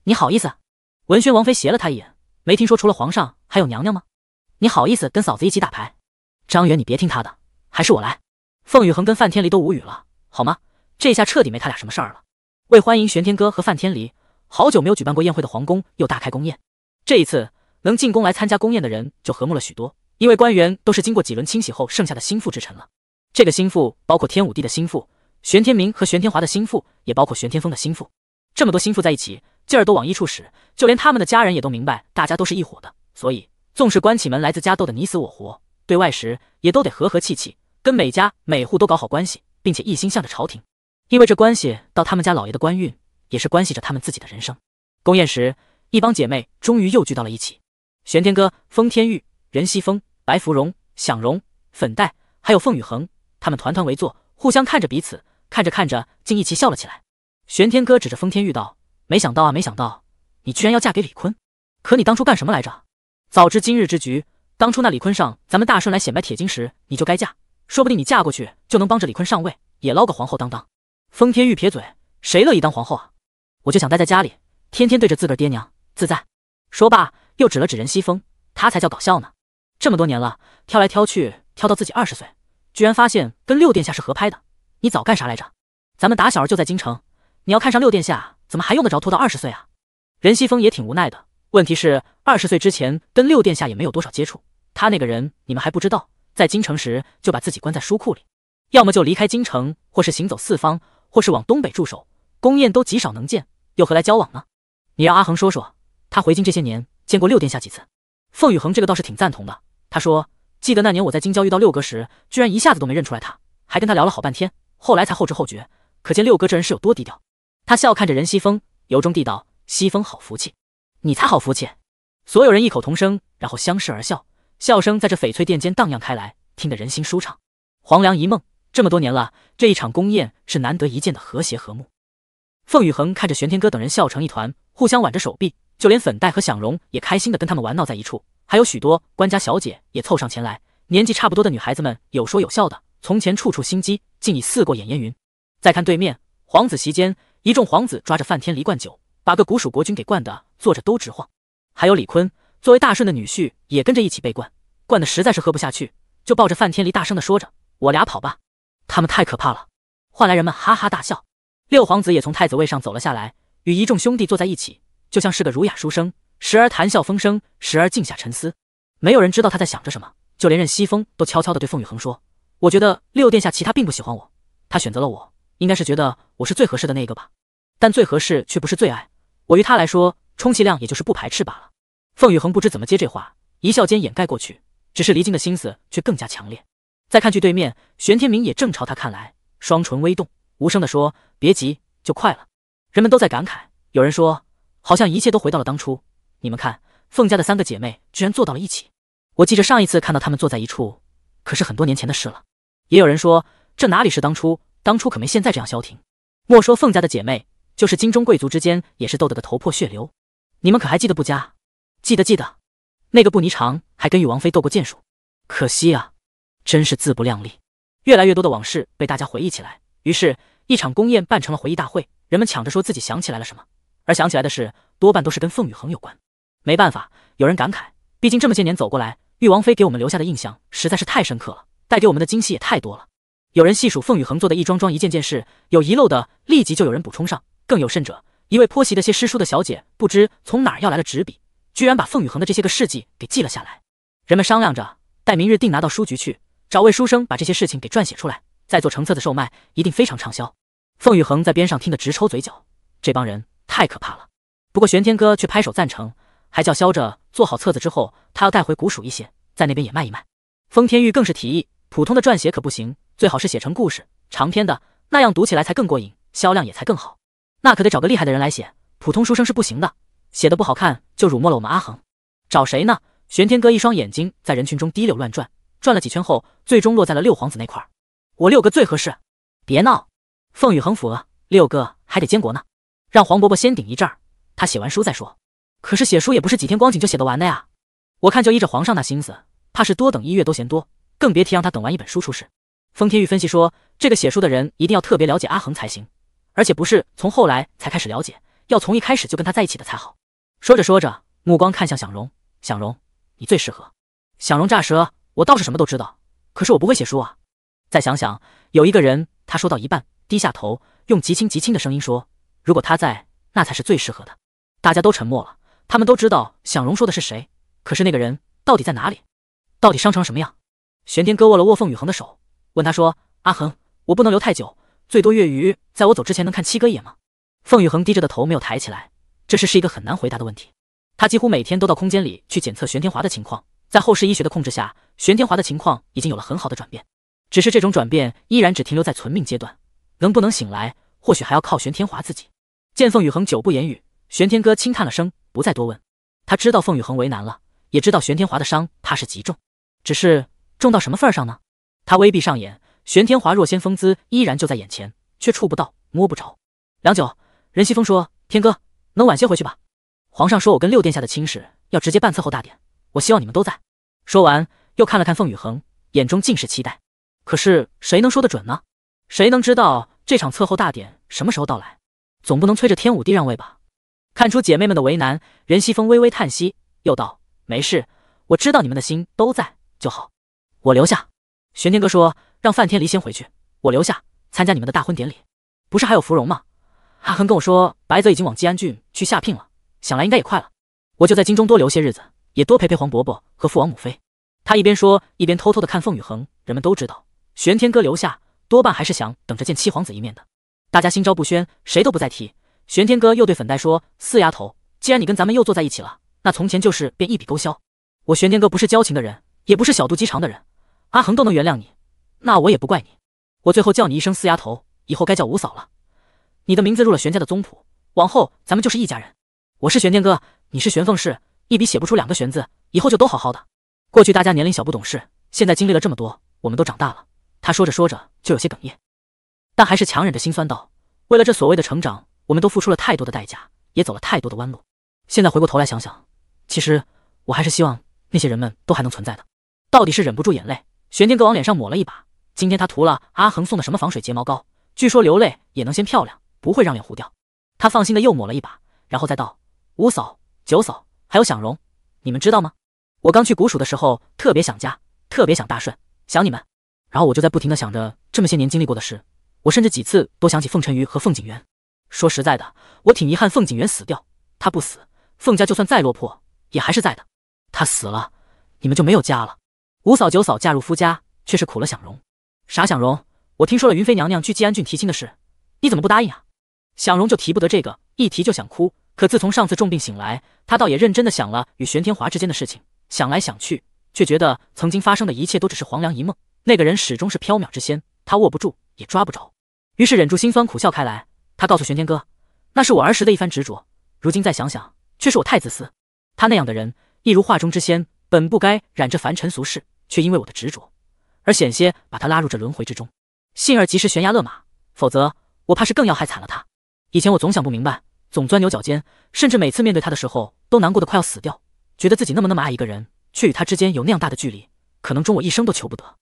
你好意思？文宣王妃斜了他一眼，没听说除了皇上还有娘娘吗？你好意思跟嫂子一起打牌？张元，你别听他的，还是我来。凤雨恒跟范天离都无语了，好吗？这下彻底没他俩什么事儿了。为欢迎玄天哥和范天离。好久没有举办过宴会的皇宫又大开宫宴，这一次能进宫来参加宫宴的人就和睦了许多，因为官员都是经过几轮清洗后剩下的心腹之臣了。这个心腹包括天武帝的心腹玄天明和玄天华的心腹，也包括玄天风的心腹。这么多心腹在一起，劲儿都往一处使。就连他们的家人也都明白，大家都是一伙的，所以纵使关起门来自家斗得你死我活，对外时也都得和和气气，跟每家每户都搞好关系，并且一心向着朝廷，因为这关系到他们家老爷的官运。也是关系着他们自己的人生。宫宴时，一帮姐妹终于又聚到了一起。玄天哥、封天玉、任西风、白芙蓉、响荣、粉黛，还有凤雨恒，他们团团围坐，互相看着彼此，看着看着，竟一起笑了起来。玄天哥指着封天玉道：“没想到啊，没想到，你居然要嫁给李坤！可你当初干什么来着？早知今日之局，当初那李坤上咱们大顺来显摆铁金时，你就该嫁，说不定你嫁过去就能帮着李坤上位，也捞个皇后当当。”封天玉撇嘴：“谁乐意当皇后啊？”我就想待在家里，天天对着自个儿爹娘自在。说罢，又指了指任西风，他才叫搞笑呢！这么多年了，挑来挑去，挑到自己二十岁，居然发现跟六殿下是合拍的。你早干啥来着？咱们打小儿就在京城，你要看上六殿下，怎么还用得着拖到二十岁啊？任西风也挺无奈的，问题是二十岁之前跟六殿下也没有多少接触。他那个人你们还不知道，在京城时就把自己关在书库里，要么就离开京城，或是行走四方，或是往东北驻守，宫宴都极少能见。又何来交往呢？你让阿恒说说，他回京这些年见过六殿下几次？凤雨恒这个倒是挺赞同的。他说，记得那年我在京郊遇到六哥时，居然一下子都没认出来他，还跟他聊了好半天，后来才后知后觉，可见六哥这人是有多低调。他笑看着任西风，由衷地道：“西风好福气，你才好福气。”所有人异口同声，然后相视而笑，笑声在这翡翠殿间荡漾开来，听得人心舒畅。黄粱一梦，这么多年了，这一场宫宴是难得一见的和谐和睦。凤雨恒看着玄天哥等人笑成一团，互相挽着手臂，就连粉黛和响荣也开心的跟他们玩闹在一处，还有许多官家小姐也凑上前来，年纪差不多的女孩子们有说有笑的。从前处处心机，竟已似过眼烟云。再看对面皇子席间，一众皇子抓着范天离灌酒，把个古蜀国君给灌的坐着都直晃。还有李坤作为大顺的女婿，也跟着一起被灌，灌的实在是喝不下去，就抱着范天离大声的说着：“我俩跑吧，他们太可怕了。”换来人们哈哈大笑。六皇子也从太子位上走了下来，与一众兄弟坐在一起，就像是个儒雅书生，时而谈笑风生，时而静下沉思。没有人知道他在想着什么，就连任西风都悄悄地对凤宇恒说：“我觉得六殿下其他并不喜欢我，他选择了我，应该是觉得我是最合适的那一个吧。但最合适却不是最爱，我于他来说，充其量也就是不排斥罢了。”凤宇恒不知怎么接这话，一笑间掩盖过去，只是离京的心思却更加强烈。再看去对面，玄天明也正朝他看来，双唇微动。无声的说：“别急，就快了。”人们都在感慨，有人说：“好像一切都回到了当初。”你们看，凤家的三个姐妹居然坐到了一起。我记着上一次看到她们坐在一处，可是很多年前的事了。也有人说：“这哪里是当初？当初可没现在这样消停。”莫说凤家的姐妹，就是金中贵族之间，也是斗得个头破血流。你们可还记得不加？记得记得，那个布霓裳还跟玉王妃斗过剑术，可惜啊，真是自不量力。越来越多的往事被大家回忆起来。于是，一场宫宴办成了回忆大会，人们抢着说自己想起来了什么，而想起来的事多半都是跟凤宇恒有关。没办法，有人感慨，毕竟这么些年走过来，玉王妃给我们留下的印象实在是太深刻了，带给我们的惊喜也太多了。有人细数凤宇恒做的一桩桩一件件事，有遗漏的立即就有人补充上。更有甚者，一位颇习的些诗书的小姐，不知从哪要来了纸笔，居然把凤宇恒的这些个事迹给记了下来。人们商量着，待明日定拿到书局去，找位书生把这些事情给撰写出来。再做成册的售卖一定非常畅销。凤雨恒在边上听得直抽嘴角，这帮人太可怕了。不过玄天哥却拍手赞成，还叫嚣着做好册子之后，他要带回古蜀一些，在那边也卖一卖。封天玉更是提议，普通的撰写可不行，最好是写成故事长篇的，那样读起来才更过瘾，销量也才更好。那可得找个厉害的人来写，普通书生是不行的，写的不好看就辱没了我们阿恒。找谁呢？玄天哥一双眼睛在人群中滴溜乱转，转了几圈后，最终落在了六皇子那块。我六哥最合适，别闹！凤羽横扶了，六哥还得监国呢，让黄伯伯先顶一阵儿，他写完书再说。可是写书也不是几天光景就写得完的呀，我看就依着皇上那心思，怕是多等一月都嫌多，更别提让他等完一本书出事。封天玉分析说，这个写书的人一定要特别了解阿恒才行，而且不是从后来才开始了解，要从一开始就跟他在一起的才好。说着说着，目光看向想容，想容，你最适合。想容炸舌，我倒是什么都知道，可是我不会写书啊。再想想，有一个人，他说到一半，低下头，用极轻极轻的声音说：“如果他在，那才是最适合的。”大家都沉默了。他们都知道想荣说的是谁，可是那个人到底在哪里？到底伤成了什么样？玄天哥握了握凤宇恒的手，问他说：“阿恒，我不能留太久，最多月余，在我走之前，能看七哥一眼吗？”凤宇恒低着的头没有抬起来。这是是一个很难回答的问题。他几乎每天都到空间里去检测玄天华的情况。在后世医学的控制下，玄天华的情况已经有了很好的转变。只是这种转变依然只停留在存命阶段，能不能醒来，或许还要靠玄天华自己。见凤雨恒久不言语，玄天哥轻叹了声，不再多问。他知道凤雨恒为难了，也知道玄天华的伤怕是极重，只是重到什么份上呢？他微闭上眼，玄天华若仙风姿依然就在眼前，却触不到，摸不着。良久，任西风说：“天哥，能晚些回去吧？皇上说我跟六殿下的亲事要直接办伺候大典，我希望你们都在。”说完，又看了看凤雨恒，眼中尽是期待。可是谁能说得准呢？谁能知道这场侧后大典什么时候到来？总不能催着天武帝让位吧？看出姐妹们的为难，任西风微微叹息，又道：“没事，我知道你们的心都在就好。我留下。”玄天哥说：“让范天离先回去，我留下参加你们的大婚典礼。不是还有芙蓉吗？”阿恒跟我说，白泽已经往济安郡去下聘了，想来应该也快了。我就在京中多留些日子，也多陪陪黄伯伯和父王母妃。他一边说，一边偷偷的看凤雨恒。人们都知道。玄天哥留下，多半还是想等着见七皇子一面的。大家心照不宣，谁都不再提。玄天哥又对粉黛说：“四丫头，既然你跟咱们又坐在一起了，那从前旧事便一笔勾销。我玄天哥不是交情的人，也不是小肚鸡肠的人。阿恒都能原谅你，那我也不怪你。我最后叫你一声四丫头，以后该叫五嫂了。你的名字入了玄家的宗谱，往后咱们就是一家人。我是玄天哥，你是玄凤氏，一笔写不出两个玄字，以后就都好好的。过去大家年龄小不懂事，现在经历了这么多，我们都长大了。”他说着说着就有些哽咽，但还是强忍着心酸道：“为了这所谓的成长，我们都付出了太多的代价，也走了太多的弯路。现在回过头来想想，其实我还是希望那些人们都还能存在的。”到底是忍不住眼泪，玄天哥往脸上抹了一把。今天他涂了阿恒送的什么防水睫毛膏，据说流泪也能先漂亮，不会让脸糊掉。他放心的又抹了一把，然后再道：“五嫂、九嫂，还有响荣，你们知道吗？我刚去古蜀的时候，特别想家，特别想大顺，想你们。”然后我就在不停的想着这么些年经历过的事，我甚至几次都想起凤沉鱼和凤景元。说实在的，我挺遗憾凤景元死掉，他不死，凤家就算再落魄也还是在的。他死了，你们就没有家了。五嫂九嫂嫁入夫家，却是苦了想容。傻想容，我听说了云妃娘娘去济安郡提亲的事，你怎么不答应啊？想容就提不得这个，一提就想哭。可自从上次重病醒来，她倒也认真的想了与玄天华之间的事情，想来想去，却觉得曾经发生的一切都只是黄粱一梦。那个人始终是缥缈之仙，他握不住也抓不着，于是忍住心酸苦笑开来。他告诉玄天哥：“那是我儿时的一番执着，如今再想想，却是我太自私。他那样的人，一如画中之仙，本不该染这凡尘俗世，却因为我的执着，而险些把他拉入这轮回之中。幸而及时悬崖勒马，否则我怕是更要害惨了他。以前我总想不明白，总钻牛角尖，甚至每次面对他的时候，都难过的快要死掉，觉得自己那么那么爱一个人，却与他之间有那样大的距离，可能终我一生都求不得。”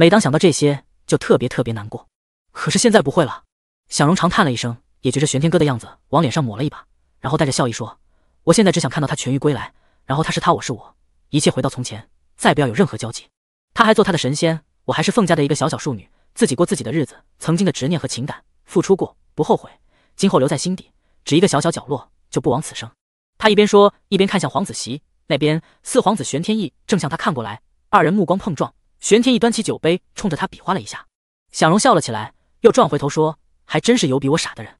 每当想到这些，就特别特别难过。可是现在不会了。小容长叹了一声，也觉着玄天哥的样子，往脸上抹了一把，然后带着笑意说：“我现在只想看到他痊愈归来，然后他是他，我是我，一切回到从前，再不要有任何交集。他还做他的神仙，我还是凤家的一个小小庶女，自己过自己的日子。曾经的执念和情感，付出过，不后悔。今后留在心底，只一个小小角落，就不枉此生。”他一边说，一边看向黄子袭那边，四皇子玄天意正向他看过来，二人目光碰撞。玄天一端起酒杯，冲着他比划了一下，小容笑了起来，又转回头说：“还真是有比我傻的人，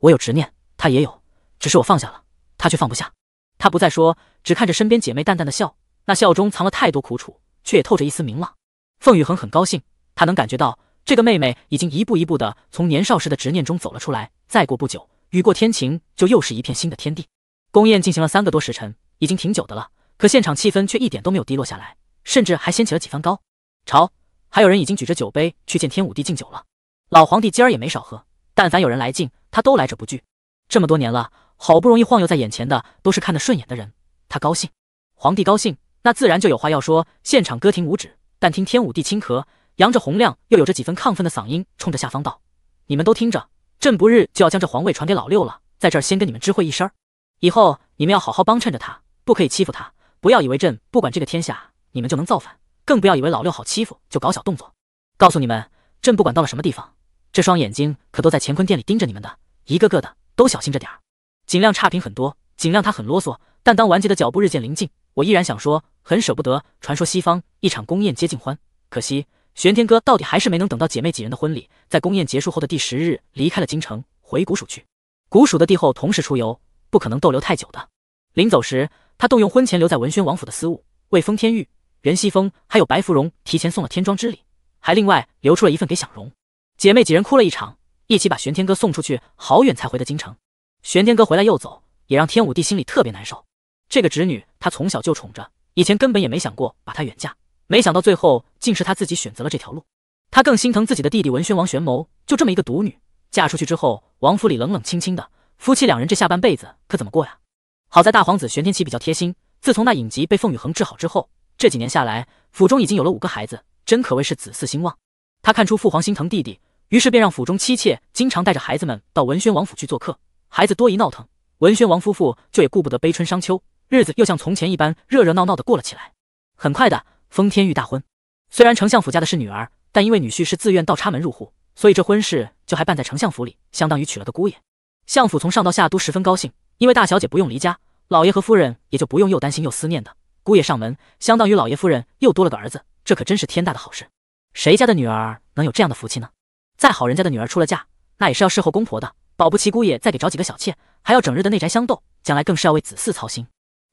我有执念，他也有，只是我放下了，他却放不下。”他不再说，只看着身边姐妹淡淡的笑，那笑中藏了太多苦楚，却也透着一丝明朗。凤雨恒很高兴，他能感觉到这个妹妹已经一步一步的从年少时的执念中走了出来。再过不久，雨过天晴，就又是一片新的天地。宫宴进行了三个多时辰，已经挺久的了，可现场气氛却一点都没有低落下来，甚至还掀起了几番高。朝，还有人已经举着酒杯去见天武帝敬酒了。老皇帝今儿也没少喝，但凡有人来敬，他都来者不拒。这么多年了，好不容易晃悠在眼前的都是看得顺眼的人，他高兴，皇帝高兴，那自然就有话要说。现场歌停舞止，但听天武帝轻咳，扬着洪亮又有着几分亢奋的嗓音，冲着下方道：“你们都听着，朕不日就要将这皇位传给老六了，在这儿先跟你们知会一声，以后你们要好好帮衬着他，不可以欺负他，不要以为朕不管这个天下，你们就能造反。”更不要以为老六好欺负就搞小动作。告诉你们，朕不管到了什么地方，这双眼睛可都在乾坤殿里盯着你们的，一个个的都小心着点儿。尽量差评很多，尽量他很啰嗦。但当完结的脚步日渐临近，我依然想说很舍不得。传说西方一场宫宴接近欢，可惜玄天哥到底还是没能等到姐妹几人的婚礼。在宫宴结束后的第十日，离开了京城，回古蜀去。古蜀的帝后同时出游，不可能逗留太久的。临走时，他动用婚前留在文宣王府的私物，为封天玉袁熙风还有白芙蓉提前送了天庄之礼，还另外留出了一份给小容姐妹几人哭了一场，一起把玄天哥送出去好远才回的京城。玄天哥回来又走，也让天武帝心里特别难受。这个侄女他从小就宠着，以前根本也没想过把她远嫁，没想到最后竟是他自己选择了这条路。他更心疼自己的弟弟文宣王玄谋，就这么一个独女，嫁出去之后王府里冷冷清清的，夫妻两人这下半辈子可怎么过呀？好在大皇子玄天齐比较贴心，自从那隐疾被凤羽恒治好之后。这几年下来，府中已经有了五个孩子，真可谓是子嗣兴旺。他看出父皇心疼弟弟，于是便让府中妻妾经常带着孩子们到文宣王府去做客。孩子多一闹腾，文宣王夫妇就也顾不得悲春伤秋，日子又像从前一般热热闹闹的过了起来。很快的，封天玉大婚。虽然丞相府嫁的是女儿，但因为女婿是自愿倒插门入户，所以这婚事就还办在丞相府里，相当于娶了个姑爷。相府从上到下都十分高兴，因为大小姐不用离家，老爷和夫人也就不用又担心又思念的。姑爷上门，相当于老爷夫人又多了个儿子，这可真是天大的好事。谁家的女儿能有这样的福气呢？再好人家的女儿出了嫁，那也是要侍候公婆的，保不齐姑爷再给找几个小妾，还要整日的内宅相斗，将来更是要为子嗣操心。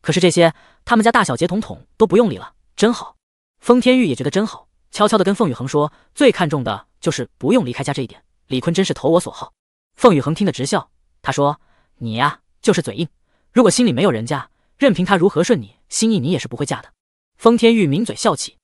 可是这些，他们家大小姐统统都不用理了，真好。封天玉也觉得真好，悄悄的跟凤雨恒说，最看重的就是不用离开家这一点。李坤真是投我所好。凤雨恒听得直笑，他说：“你呀，就是嘴硬，如果心里没有人家，任凭他如何顺你。”心意你也是不会嫁的。封天玉抿嘴笑起，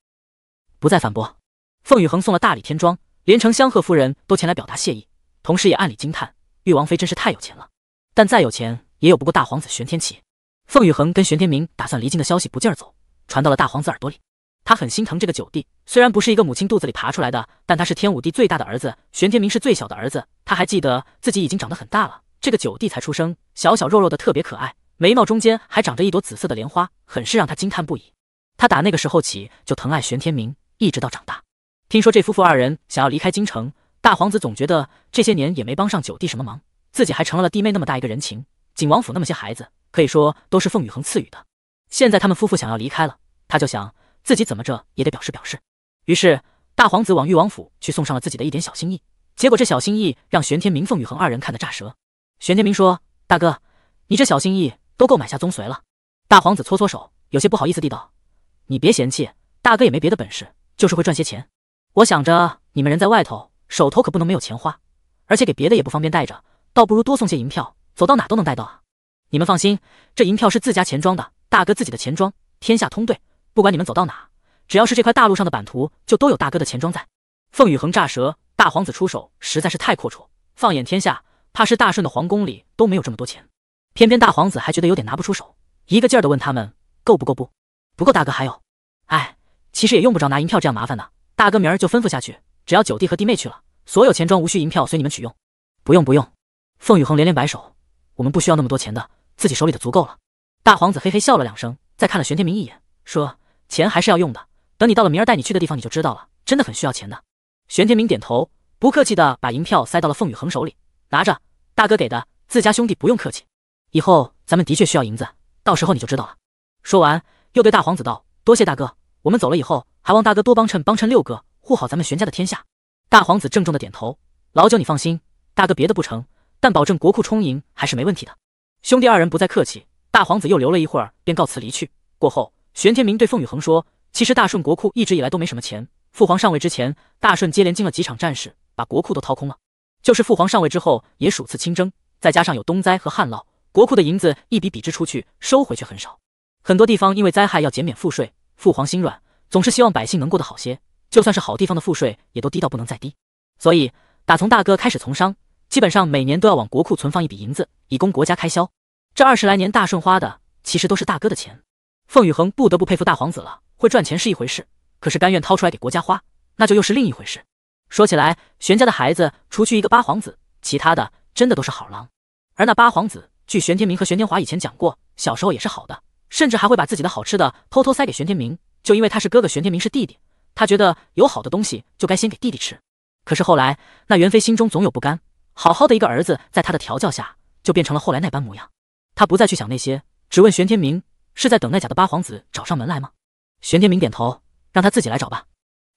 不再反驳。凤雨恒送了大礼天庄，连城香贺夫人都前来表达谢意，同时也暗里惊叹，玉王妃真是太有钱了。但再有钱，也有不过大皇子玄天齐。凤雨恒跟玄天明打算离京的消息不胫而走，传到了大皇子耳朵里。他很心疼这个九弟，虽然不是一个母亲肚子里爬出来的，但他是天武帝最大的儿子，玄天明是最小的儿子。他还记得自己已经长得很大了，这个九弟才出生，小小肉肉的，特别可爱。眉毛中间还长着一朵紫色的莲花，很是让他惊叹不已。他打那个时候起就疼爱玄天明，一直到长大。听说这夫妇二人想要离开京城，大皇子总觉得这些年也没帮上九弟什么忙，自己还成了了弟妹那么大一个人情。景王府那么些孩子，可以说都是凤雨恒赐予的。现在他们夫妇想要离开了，他就想自己怎么着也得表示表示。于是大皇子往裕王府去送上了自己的一点小心意，结果这小心意让玄天明、凤雨恒二人看得炸舌。玄天明说：“大哥，你这小心意。”都够买下宗随了。大皇子搓搓手，有些不好意思地道：“你别嫌弃，大哥也没别的本事，就是会赚些钱。我想着你们人在外头，手头可不能没有钱花，而且给别的也不方便带着，倒不如多送些银票，走到哪都能带到啊。你们放心，这银票是自家钱庄的，大哥自己的钱庄，天下通兑，不管你们走到哪，只要是这块大陆上的版图，就都有大哥的钱庄在。”凤宇恒炸舌，大皇子出手实在是太阔绰，放眼天下，怕是大顺的皇宫里都没有这么多钱。偏偏大皇子还觉得有点拿不出手，一个劲儿的问他们够不够不？不够大哥还有，哎，其实也用不着拿银票这样麻烦的。大哥明儿就吩咐下去，只要九弟和弟妹去了，所有钱庄无需银票，随你们取用。不用不用，凤雨恒连连摆手，我们不需要那么多钱的，自己手里的足够了。大皇子嘿嘿笑了两声，再看了玄天明一眼，说：“钱还是要用的，等你到了明儿带你去的地方，你就知道了，真的很需要钱的。”玄天明点头，不客气的把银票塞到了凤雨恒手里，拿着，大哥给的，自家兄弟不用客气。以后咱们的确需要银子，到时候你就知道了。说完，又对大皇子道：“多谢大哥，我们走了以后，还望大哥多帮衬，帮衬六哥，护好咱们玄家的天下。”大皇子郑重的点头：“老九，你放心，大哥别的不成，但保证国库充盈还是没问题的。”兄弟二人不再客气，大皇子又留了一会儿，便告辞离去。过后，玄天明对凤宇恒说：“其实大顺国库一直以来都没什么钱，父皇上位之前，大顺接连经了几场战事，把国库都掏空了。就是父皇上位之后，也数次亲征，再加上有冬灾和旱涝。”国库的银子一笔笔支出去，收回却很少。很多地方因为灾害要减免赋税，父皇心软，总是希望百姓能过得好些。就算是好地方的赋税，也都低到不能再低。所以，打从大哥开始从商，基本上每年都要往国库存放一笔银子，以供国家开销。这二十来年，大顺花的其实都是大哥的钱。凤宇恒不得不佩服大皇子了，会赚钱是一回事，可是甘愿掏出来给国家花，那就又是另一回事。说起来，玄家的孩子，除去一个八皇子，其他的真的都是好郎。而那八皇子。据玄天明和玄天华以前讲过，小时候也是好的，甚至还会把自己的好吃的偷偷塞给玄天明，就因为他是哥哥，玄天明是弟弟，他觉得有好的东西就该先给弟弟吃。可是后来，那元飞心中总有不甘，好好的一个儿子，在他的调教下，就变成了后来那般模样。他不再去想那些，只问玄天明是在等那假的八皇子找上门来吗？玄天明点头，让他自己来找吧。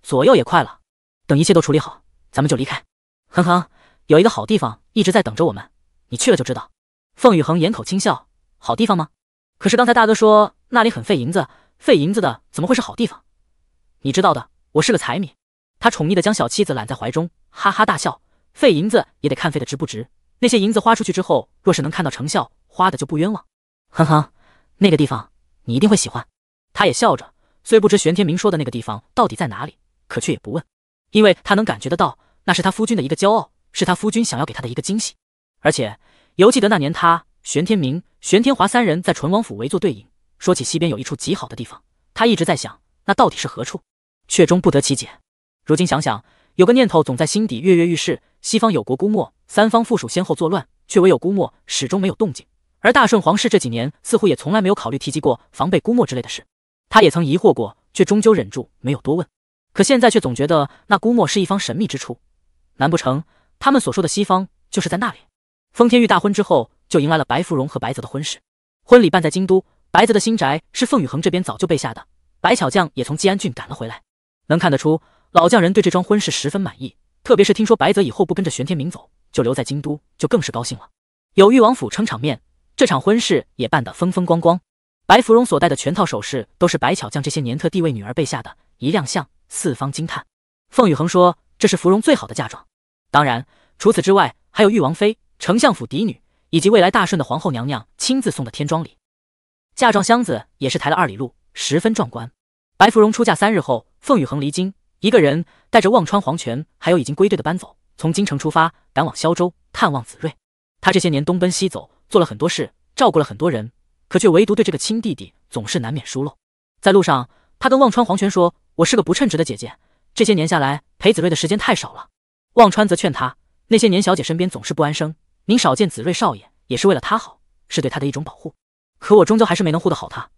左右也快了，等一切都处理好，咱们就离开。哼哼，有一个好地方一直在等着我们，你去了就知道。凤雨恒眼口轻笑：“好地方吗？可是刚才大哥说那里很费银子，费银子的怎么会是好地方？你知道的，我是个财迷。”他宠溺的将小妻子揽在怀中，哈哈大笑：“费银子也得看费的值不值。那些银子花出去之后，若是能看到成效，花的就不冤枉。”“哼哼，那个地方你一定会喜欢。”他也笑着，虽不知玄天明说的那个地方到底在哪里，可却也不问，因为他能感觉得到，那是他夫君的一个骄傲，是他夫君想要给他的一个惊喜，而且。犹记得那年，他、玄天明、玄天华三人在淳王府围坐对饮，说起西边有一处极好的地方。他一直在想，那到底是何处，却终不得其解。如今想想，有个念头总在心底跃跃欲试。西方有国孤墨，三方附属先后作乱，却唯有孤墨始终没有动静。而大顺皇室这几年似乎也从来没有考虑提及过防备孤墨之类的事。他也曾疑惑过，却终究忍住没有多问。可现在却总觉得那孤墨是一方神秘之处。难不成他们所说的西方就是在那里？封天玉大婚之后，就迎来了白芙蓉和白泽的婚事。婚礼办在京都，白泽的新宅是凤宇恒这边早就备下的。白巧匠也从吉安郡赶了回来，能看得出老匠人对这桩婚事十分满意。特别是听说白泽以后不跟着玄天明走，就留在京都，就更是高兴了。有御王府撑场面，这场婚事也办得风风光光。白芙蓉所戴的全套首饰都是白巧匠这些年特地位女儿备下的，一亮相，四方惊叹。凤宇恒说：“这是芙蓉最好的嫁妆。”当然，除此之外，还有玉王妃。丞相府嫡女以及未来大顺的皇后娘娘亲自送的天庄礼，嫁妆箱子也是抬了二里路，十分壮观。白芙蓉出嫁三日后，凤雨恒离京，一个人带着忘川黄泉，还有已经归队的搬走，从京城出发，赶往萧州探望子睿。他这些年东奔西走，做了很多事，照顾了很多人，可却唯独对这个亲弟弟总是难免疏漏。在路上，他跟忘川黄泉说：“我是个不称职的姐姐，这些年下来陪子睿的时间太少了。”忘川则劝他：“那些年，小姐身边总是不安生。”您少见子睿少爷，也是为了他好，是对他的一种保护。可我终究还是没能护得好他，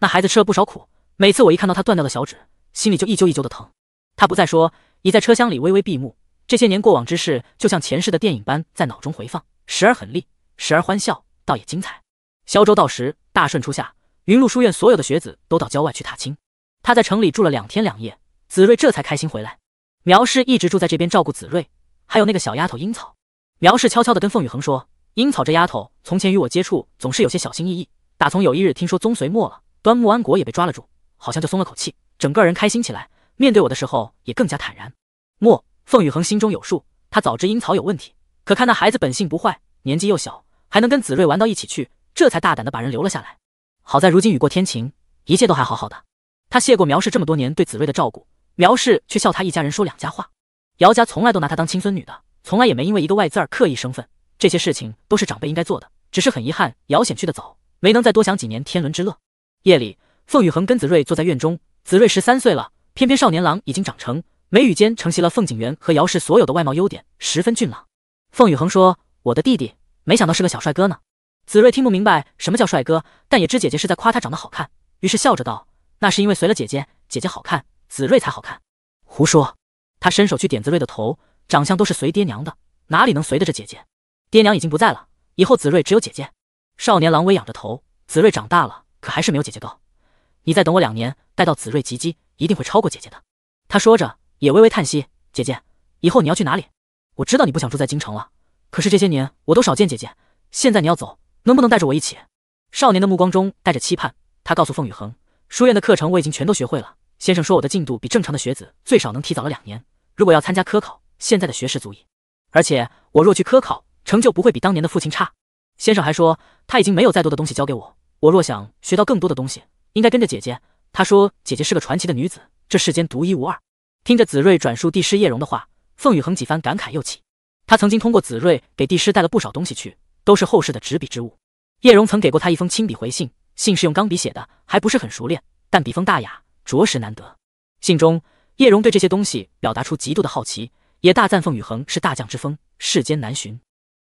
那孩子吃了不少苦。每次我一看到他断掉的小指，心里就一揪一揪的疼。他不再说，已在车厢里微微闭目。这些年过往之事，就像前世的电影般在脑中回放，时而狠厉，时而欢笑，倒也精彩。萧周到时，大顺初夏，云麓书院所有的学子都到郊外去踏青。他在城里住了两天两夜，子睿这才开心回来。苗氏一直住在这边照顾子睿，还有那个小丫头樱草。苗氏悄悄地跟凤雨恒说：“樱草这丫头从前与我接触总是有些小心翼翼，打从有一日听说宗随没了，端木安国也被抓了住，好像就松了口气，整个人开心起来，面对我的时候也更加坦然。”莫凤雨恒心中有数，他早知樱草有问题，可看那孩子本性不坏，年纪又小，还能跟子睿玩到一起去，这才大胆地把人留了下来。好在如今雨过天晴，一切都还好好的。他谢过苗氏这么多年对子睿的照顾，苗氏却笑他一家人说两家话，姚家从来都拿他当亲孙女的。从来也没因为一个外字儿刻意生分，这些事情都是长辈应该做的。只是很遗憾，姚显去的早，没能再多享几年天伦之乐。夜里，凤雨恒跟子睿坐在院中，子睿十三岁了，偏偏少年郎已经长成，眉宇间承袭了凤景元和姚氏所有的外貌优点，十分俊朗。凤雨恒说：“我的弟弟，没想到是个小帅哥呢。”子睿听不明白什么叫帅哥，但也知姐姐是在夸他长得好看，于是笑着道：“那是因为随了姐姐，姐姐好看，子睿才好看。”胡说！他伸手去点子睿的头。长相都是随爹娘的，哪里能随得着姐姐？爹娘已经不在了，以后子睿只有姐姐。少年狼微仰着头，子睿长大了，可还是没有姐姐高。你再等我两年，待到子睿及笄，一定会超过姐姐的。他说着，也微微叹息。姐姐，以后你要去哪里？我知道你不想住在京城了，可是这些年我都少见姐姐。现在你要走，能不能带着我一起？少年的目光中带着期盼。他告诉凤雨恒，书院的课程我已经全都学会了。先生说我的进度比正常的学子最少能提早了两年。如果要参加科考，现在的学识足矣，而且我若去科考，成就不会比当年的父亲差。先生还说他已经没有再多的东西教给我，我若想学到更多的东西，应该跟着姐姐。他说姐姐是个传奇的女子，这世间独一无二。听着子睿转述帝师叶荣的话，凤雨恒几番感慨又起。他曾经通过子睿给帝师带了不少东西去，都是后世的执笔之物。叶荣曾给过他一封亲笔回信，信是用钢笔写的，还不是很熟练，但笔锋大雅，着实难得。信中叶荣对这些东西表达出极度的好奇。也大赞凤雨恒是大将之风，世间难寻。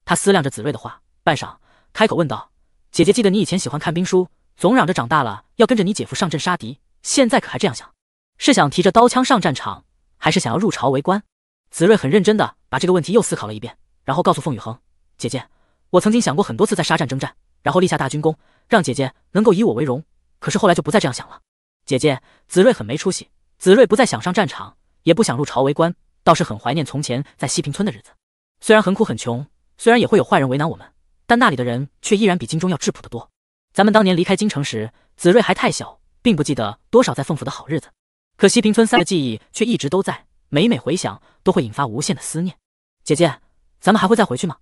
他思量着子睿的话，半晌开口问道：“姐姐，记得你以前喜欢看兵书，总嚷着长大了要跟着你姐夫上阵杀敌。现在可还这样想？是想提着刀枪上战场，还是想要入朝为官？”子睿很认真地把这个问题又思考了一遍，然后告诉凤雨恒：“姐姐，我曾经想过很多次在沙战征战，然后立下大军功，让姐姐能够以我为荣。可是后来就不再这样想了。姐姐，子睿很没出息，子睿不再想上战场，也不想入朝为官。”倒是很怀念从前在西平村的日子，虽然很苦很穷，虽然也会有坏人为难我们，但那里的人却依然比京中要质朴的多。咱们当年离开京城时，子睿还太小，并不记得多少在凤府的好日子，可西平村三的记忆却一直都在，每每回想都会引发无限的思念。姐姐，咱们还会再回去吗？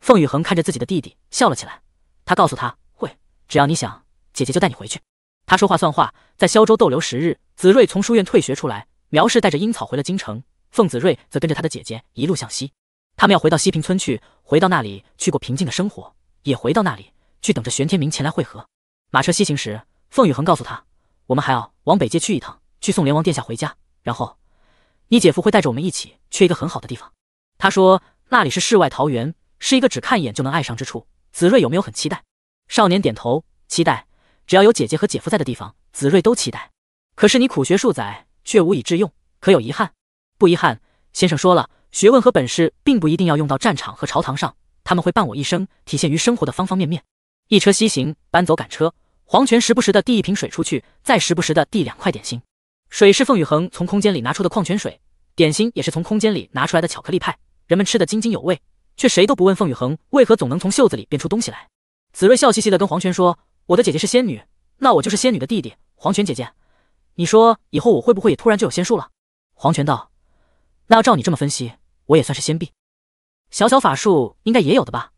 凤雨恒看着自己的弟弟笑了起来，他告诉他会，只要你想，姐姐就带你回去。他说话算话，在萧州逗留十日，子睿从书院退学出来，苗氏带着樱草回了京城。凤子睿则跟着他的姐姐一路向西，他们要回到西平村去，回到那里去过平静的生活，也回到那里去等着玄天明前来会合。马车西行时，凤雨恒告诉他：“我们还要往北街去一趟，去送联王殿下回家。然后，你姐夫会带着我们一起去一个很好的地方。”他说：“那里是世外桃源，是一个只看一眼就能爱上之处。”子睿有没有很期待？少年点头，期待。只要有姐姐和姐夫在的地方，子睿都期待。可是你苦学数载，却无以致用，可有遗憾？不遗憾，先生说了，学问和本事并不一定要用到战场和朝堂上，他们会伴我一生，体现于生活的方方面面。一车西行，搬走赶车，黄泉时不时的递一瓶水出去，再时不时的递两块点心。水是凤雨恒从空间里拿出的矿泉水，点心也是从空间里拿出来的巧克力派。人们吃得津津有味，却谁都不问凤雨恒为何总能从袖子里变出东西来。子睿笑嘻嘻的跟黄泉说：“我的姐姐是仙女，那我就是仙女的弟弟。黄泉姐姐，你说以后我会不会也突然就有仙术了？”黄泉道。那要照你这么分析，我也算是仙婢，小小法术应该也有的吧？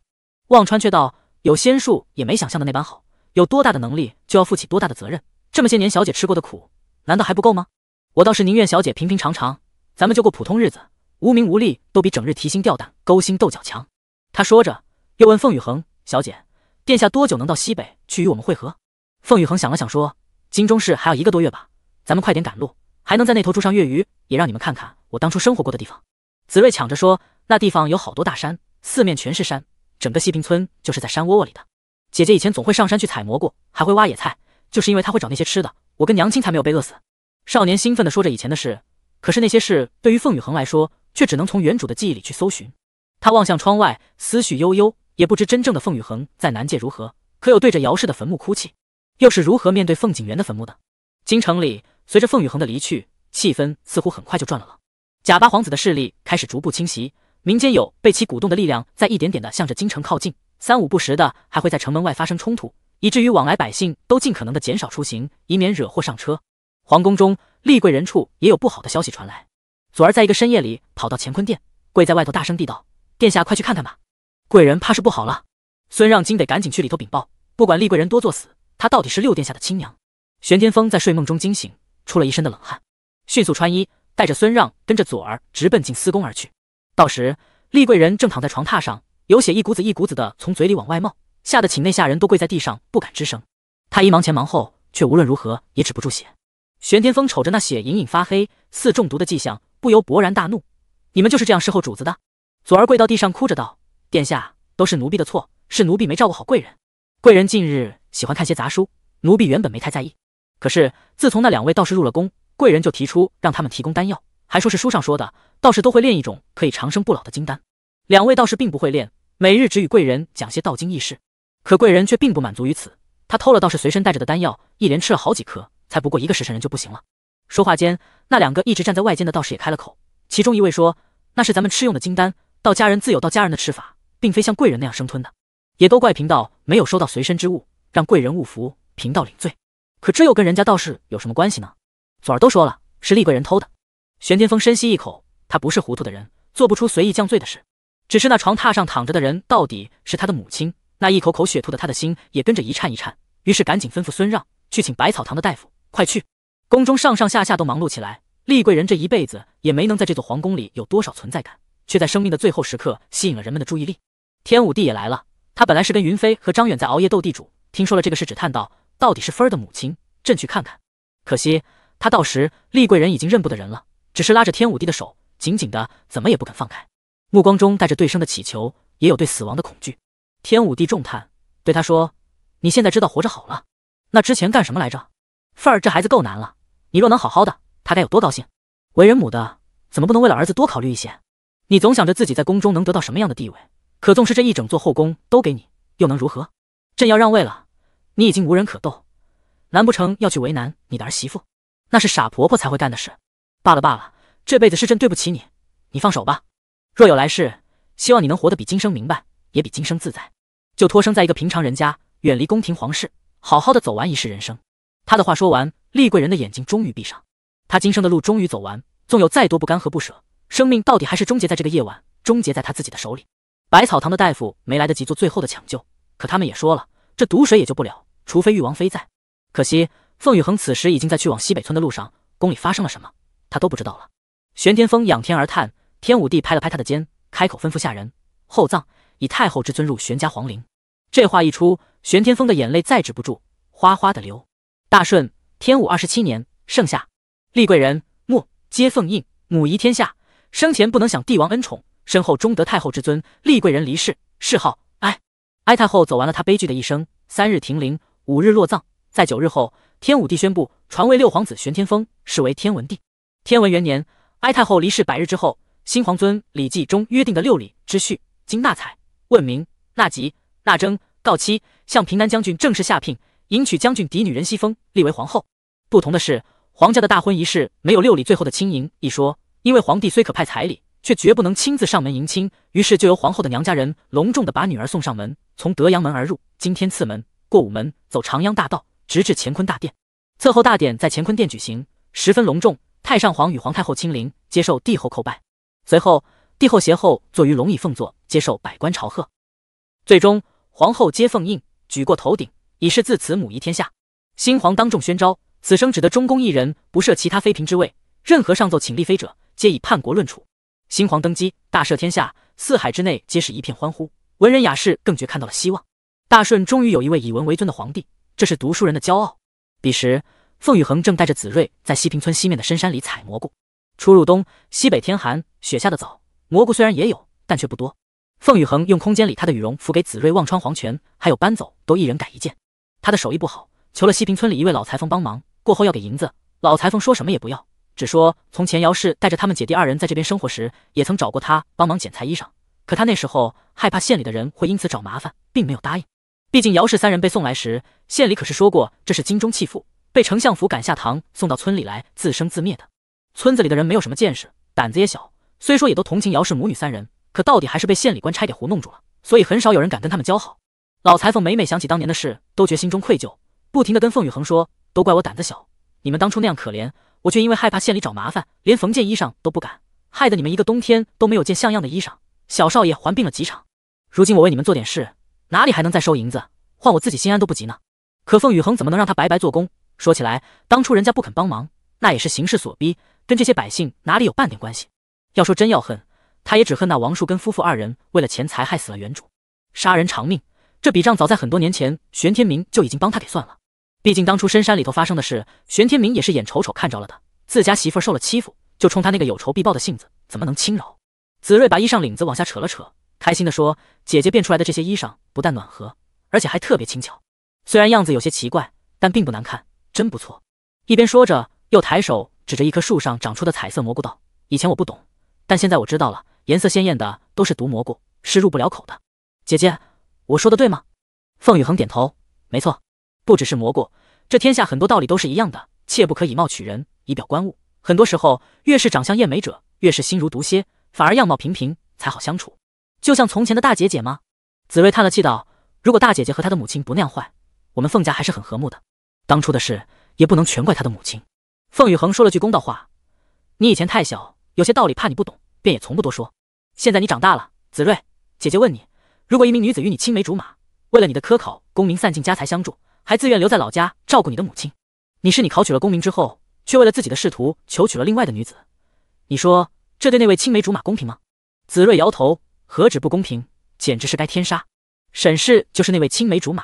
忘川却道：“有仙术也没想象的那般好，有多大的能力就要负起多大的责任。这么些年，小姐吃过的苦，难道还不够吗？我倒是宁愿小姐平平常常，咱们就过普通日子，无名无利，都比整日提心吊胆、勾心斗角强。”他说着，又问凤雨恒：“小姐，殿下多久能到西北去与我们会合？”凤雨恒想了想，说：“金钟市还要一个多月吧，咱们快点赶路，还能在那头住上月余。”也让你们看看我当初生活过的地方。子睿抢着说，那地方有好多大山，四面全是山，整个西平村就是在山窝窝里的。姐姐以前总会上山去采蘑菇，还会挖野菜，就是因为他会找那些吃的，我跟娘亲才没有被饿死。少年兴奋地说着以前的事，可是那些事对于凤雨恒来说，却只能从原主的记忆里去搜寻。他望向窗外，思绪悠悠，也不知真正的凤雨恒在南界如何，可有对着姚氏的坟墓哭泣，又是如何面对凤景元的坟墓的？京城里，随着凤雨恒的离去。气氛似乎很快就转了了，假八皇子的势力开始逐步侵袭，民间有被其鼓动的力量在一点点的向着京城靠近，三五不时的还会在城门外发生冲突，以至于往来百姓都尽可能的减少出行，以免惹祸上车。皇宫中，厉贵人处也有不好的消息传来，左儿在一个深夜里跑到乾坤殿，跪在外头大声地道：“殿下，快去看看吧，贵人怕是不好了。”孙让金得赶紧去里头禀报，不管厉贵人多作死，她到底是六殿下的亲娘。玄天峰在睡梦中惊醒，出了一身的冷汗。迅速穿衣，带着孙让跟着左儿直奔进司宫而去。到时，丽贵人正躺在床榻上，有血一股子一股子的从嘴里往外冒，吓得寝内下人都跪在地上不敢吱声。太医忙前忙后，却无论如何也止不住血。玄天峰瞅着那血隐隐发黑，似中毒的迹象，不由勃然大怒：“你们就是这样侍候主子的？”左儿跪到地上哭着道：“殿下，都是奴婢的错，是奴婢没照顾好贵人。贵人近日喜欢看些杂书，奴婢原本没太在意，可是自从那两位道士入了宫……”贵人就提出让他们提供丹药，还说是书上说的道士都会炼一种可以长生不老的金丹。两位道士并不会炼，每日只与贵人讲些道经异事。可贵人却并不满足于此，他偷了道士随身带着的丹药，一连吃了好几颗，才不过一个时辰人就不行了。说话间，那两个一直站在外间的道士也开了口，其中一位说：“那是咱们吃用的金丹，道家人自有道家人的吃法，并非像贵人那样生吞的。也都怪贫道没有收到随身之物，让贵人误服，贫道领罪。可这又跟人家道士有什么关系呢？”昨儿都说了是丽贵人偷的。玄天风深吸一口，他不是糊涂的人，做不出随意降罪的事。只是那床榻上躺着的人，到底是他的母亲，那一口口血吐的，他的心也跟着一颤一颤。于是赶紧吩咐孙让去请百草堂的大夫，快去！宫中上上下下都忙碌起来。丽贵人这一辈子也没能在这座皇宫里有多少存在感，却在生命的最后时刻吸引了人们的注意力。天武帝也来了，他本来是跟云飞和张远在熬夜斗地主，听说了这个事，只叹道：“到底是芬儿的母亲，朕去看看。”可惜。他到时，丽贵人已经认不得人了，只是拉着天武帝的手，紧紧的，怎么也不肯放开，目光中带着对生的祈求，也有对死亡的恐惧。天武帝重叹，对他说：“你现在知道活着好了，那之前干什么来着？”凤儿这孩子够难了，你若能好好的，他该有多高兴。为人母的，怎么不能为了儿子多考虑一些？你总想着自己在宫中能得到什么样的地位，可纵是这一整座后宫都给你，又能如何？朕要让位了，你已经无人可斗，难不成要去为难你的儿媳妇？那是傻婆婆才会干的事。罢了罢了，这辈子是朕对不起你，你放手吧。若有来世，希望你能活得比今生明白，也比今生自在。就托生在一个平常人家，远离宫廷皇室，好好的走完一世人生。他的话说完，丽贵人的眼睛终于闭上，他今生的路终于走完。纵有再多不甘和不舍，生命到底还是终结在这个夜晚，终结在他自己的手里。百草堂的大夫没来得及做最后的抢救，可他们也说了，这毒水也救不了，除非玉王妃在。可惜。凤雨恒此时已经在去往西北村的路上，宫里发生了什么，他都不知道了。玄天峰仰天而叹，天武帝拍了拍他的肩，开口吩咐下人厚葬，以太后之尊入玄家皇陵。这话一出，玄天峰的眼泪再止不住，哗哗的流。大顺天武二十七年盛夏，立贵人末接凤印，母仪天下，生前不能享帝王恩宠，身后终得太后之尊。立贵人离世，谥号哀哀太后，走完了她悲剧的一生。三日停灵，五日落葬，在九日后。天武帝宣布传位六皇子玄天峰，是为天文帝。天文元年，哀太后离世百日之后，新皇尊礼记》中约定的六礼之序：经纳采、问名、纳吉、纳征、告期，向平南将军正式下聘，迎娶将军嫡女任西风，立为皇后。不同的是，皇家的大婚仪式没有六礼最后的亲迎一说，因为皇帝虽可派彩礼，却绝不能亲自上门迎亲，于是就由皇后的娘家人隆重的把女儿送上门，从德阳门而入，经天赐门，过午门，走长阳大道。直至乾坤大殿，册后大典在乾坤殿举行，十分隆重。太上皇与皇太后亲临，接受帝后叩拜。随后，帝后携后坐于龙椅凤座，接受百官朝贺。最终，皇后接凤印，举过头顶，以示自此母仪天下。新皇当众宣召，此生只得中宫一人，不设其他妃嫔之位。任何上奏请立妃者，皆以叛国论处。新皇登基，大赦天下，四海之内皆是一片欢呼。文人雅士更觉看到了希望，大顺终于有一位以文为尊的皇帝。这是读书人的骄傲。彼时，凤雨恒正带着子睿在西平村西面的深山里采蘑菇。初入冬，西北天寒，雪下的早，蘑菇虽然也有，但却不多。凤雨恒用空间里他的羽绒服给子睿、忘穿黄泉，还有搬走都一人改一件。他的手艺不好，求了西平村里一位老裁缝帮忙，过后要给银子，老裁缝说什么也不要，只说从前姚氏带着他们姐弟二人在这边生活时，也曾找过他帮忙剪裁衣裳，可他那时候害怕县里的人会因此找麻烦，并没有答应。毕竟姚氏三人被送来时，县里可是说过这是金钟弃妇，被丞相府赶下堂，送到村里来自生自灭的。村子里的人没有什么见识，胆子也小，虽说也都同情姚氏母女三人，可到底还是被县里官差给糊弄住了，所以很少有人敢跟他们交好。老裁缝每每想起当年的事，都觉心中愧疚，不停的跟凤雨恒说：“都怪我胆子小，你们当初那样可怜，我却因为害怕县里找麻烦，连缝件衣裳都不敢，害得你们一个冬天都没有件像样的衣裳，小少爷还病了几场。如今我为你们做点事。”哪里还能再收银子？换我自己心安都不急呢。可凤雨恒怎么能让他白白做工？说起来，当初人家不肯帮忙，那也是形势所逼，跟这些百姓哪里有半点关系？要说真要恨，他也只恨那王树根夫妇二人为了钱财害死了原主，杀人偿命这笔账早在很多年前，玄天明就已经帮他给算了。毕竟当初深山里头发生的事，玄天明也是眼瞅瞅看着了的。自家媳妇受了欺负，就冲他那个有仇必报的性子，怎么能轻饶？子睿把衣裳领子往下扯了扯。开心地说：“姐姐变出来的这些衣裳不但暖和，而且还特别轻巧。虽然样子有些奇怪，但并不难看，真不错。”一边说着，又抬手指着一棵树上长出的彩色蘑菇道：“以前我不懂，但现在我知道了，颜色鲜艳的都是毒蘑菇，是入不了口的。”姐姐，我说的对吗？”凤雨恒点头：“没错，不只是蘑菇，这天下很多道理都是一样的，切不可以貌取人，以表观物。很多时候，越是长相艳美者，越是心如毒蝎，反而样貌平平才好相处。”就像从前的大姐姐吗？子睿叹了口气道：“如果大姐姐和她的母亲不那样坏，我们凤家还是很和睦的。当初的事也不能全怪她的母亲。”凤雨恒说了句公道话：“你以前太小，有些道理怕你不懂，便也从不多说。现在你长大了，子睿姐姐问你：如果一名女子与你青梅竹马，为了你的科考功名散尽家财相助，还自愿留在老家照顾你的母亲，你是你考取了功名之后，却为了自己的仕途求娶了另外的女子，你说这对那位青梅竹马公平吗？”子睿摇头。何止不公平，简直是该天杀！沈氏就是那位青梅竹马，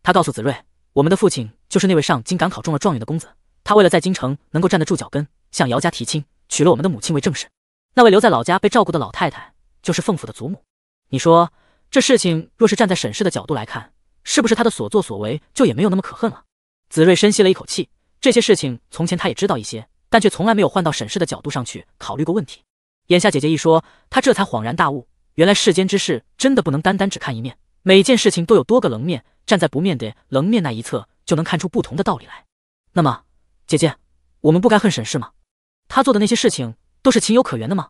他告诉子睿，我们的父亲就是那位上京赶考中了状元的公子，他为了在京城能够站得住脚跟，向姚家提亲，娶了我们的母亲为正室。那位留在老家被照顾的老太太，就是凤府的祖母。你说，这事情若是站在沈氏的角度来看，是不是他的所作所为就也没有那么可恨了？子睿深吸了一口气，这些事情从前他也知道一些，但却从来没有换到沈氏的角度上去考虑过问题。眼下姐姐一说，他这才恍然大悟。原来世间之事真的不能单单只看一面，每件事情都有多个棱面，站在不面的棱面那一侧，就能看出不同的道理来。那么，姐姐，我们不该恨沈氏吗？她做的那些事情都是情有可原的吗？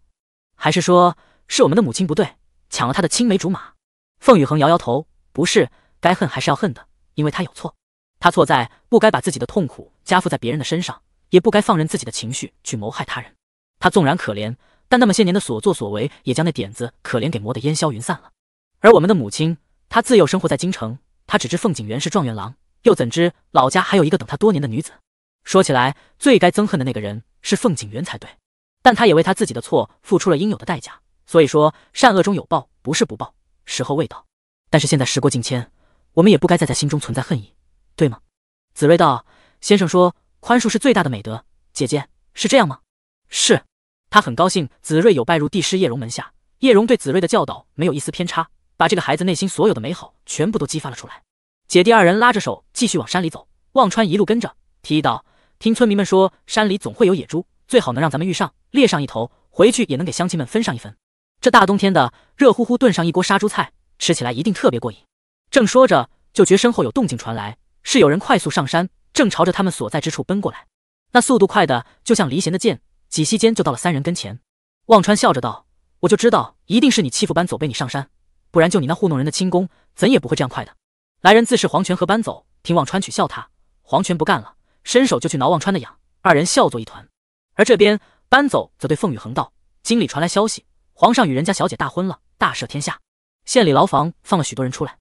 还是说，是我们的母亲不对，抢了她的青梅竹马？凤雨恒摇摇头，不是，该恨还是要恨的，因为她有错。她错在不该把自己的痛苦加附在别人的身上，也不该放任自己的情绪去谋害他人。她纵然可怜。但那么些年的所作所为，也将那点子可怜给磨得烟消云散了。而我们的母亲，她自幼生活在京城，她只知凤景元是状元郎，又怎知老家还有一个等她多年的女子？说起来，最该憎恨的那个人是凤景元才对，但他也为他自己的错付出了应有的代价。所以说，善恶中有报，不是不报，时候未到。但是现在时过境迁，我们也不该再在心中存在恨意，对吗？子睿道：“先生说，宽恕是最大的美德，姐姐是这样吗？”是。他很高兴，子睿有拜入帝师叶荣门下。叶荣对子睿的教导没有一丝偏差，把这个孩子内心所有的美好全部都激发了出来。姐弟二人拉着手继续往山里走，忘川一路跟着，提议道：“听村民们说，山里总会有野猪，最好能让咱们遇上，猎上一头，回去也能给乡亲们分上一分。这大冬天的，热乎乎炖上一锅杀猪菜，吃起来一定特别过瘾。”正说着，就觉身后有动静传来，是有人快速上山，正朝着他们所在之处奔过来。那速度快的就像离弦的箭。几息间就到了三人跟前，忘川笑着道：“我就知道一定是你欺负班走被你上山，不然就你那糊弄人的轻功怎也不会这样快的。”来人自是黄泉和班走，听忘川取笑他，黄泉不干了，伸手就去挠忘川的痒，二人笑作一团。而这边班走则对凤雨恒道：“京里传来消息，皇上与人家小姐大婚了，大赦天下，县里牢房放了许多人出来，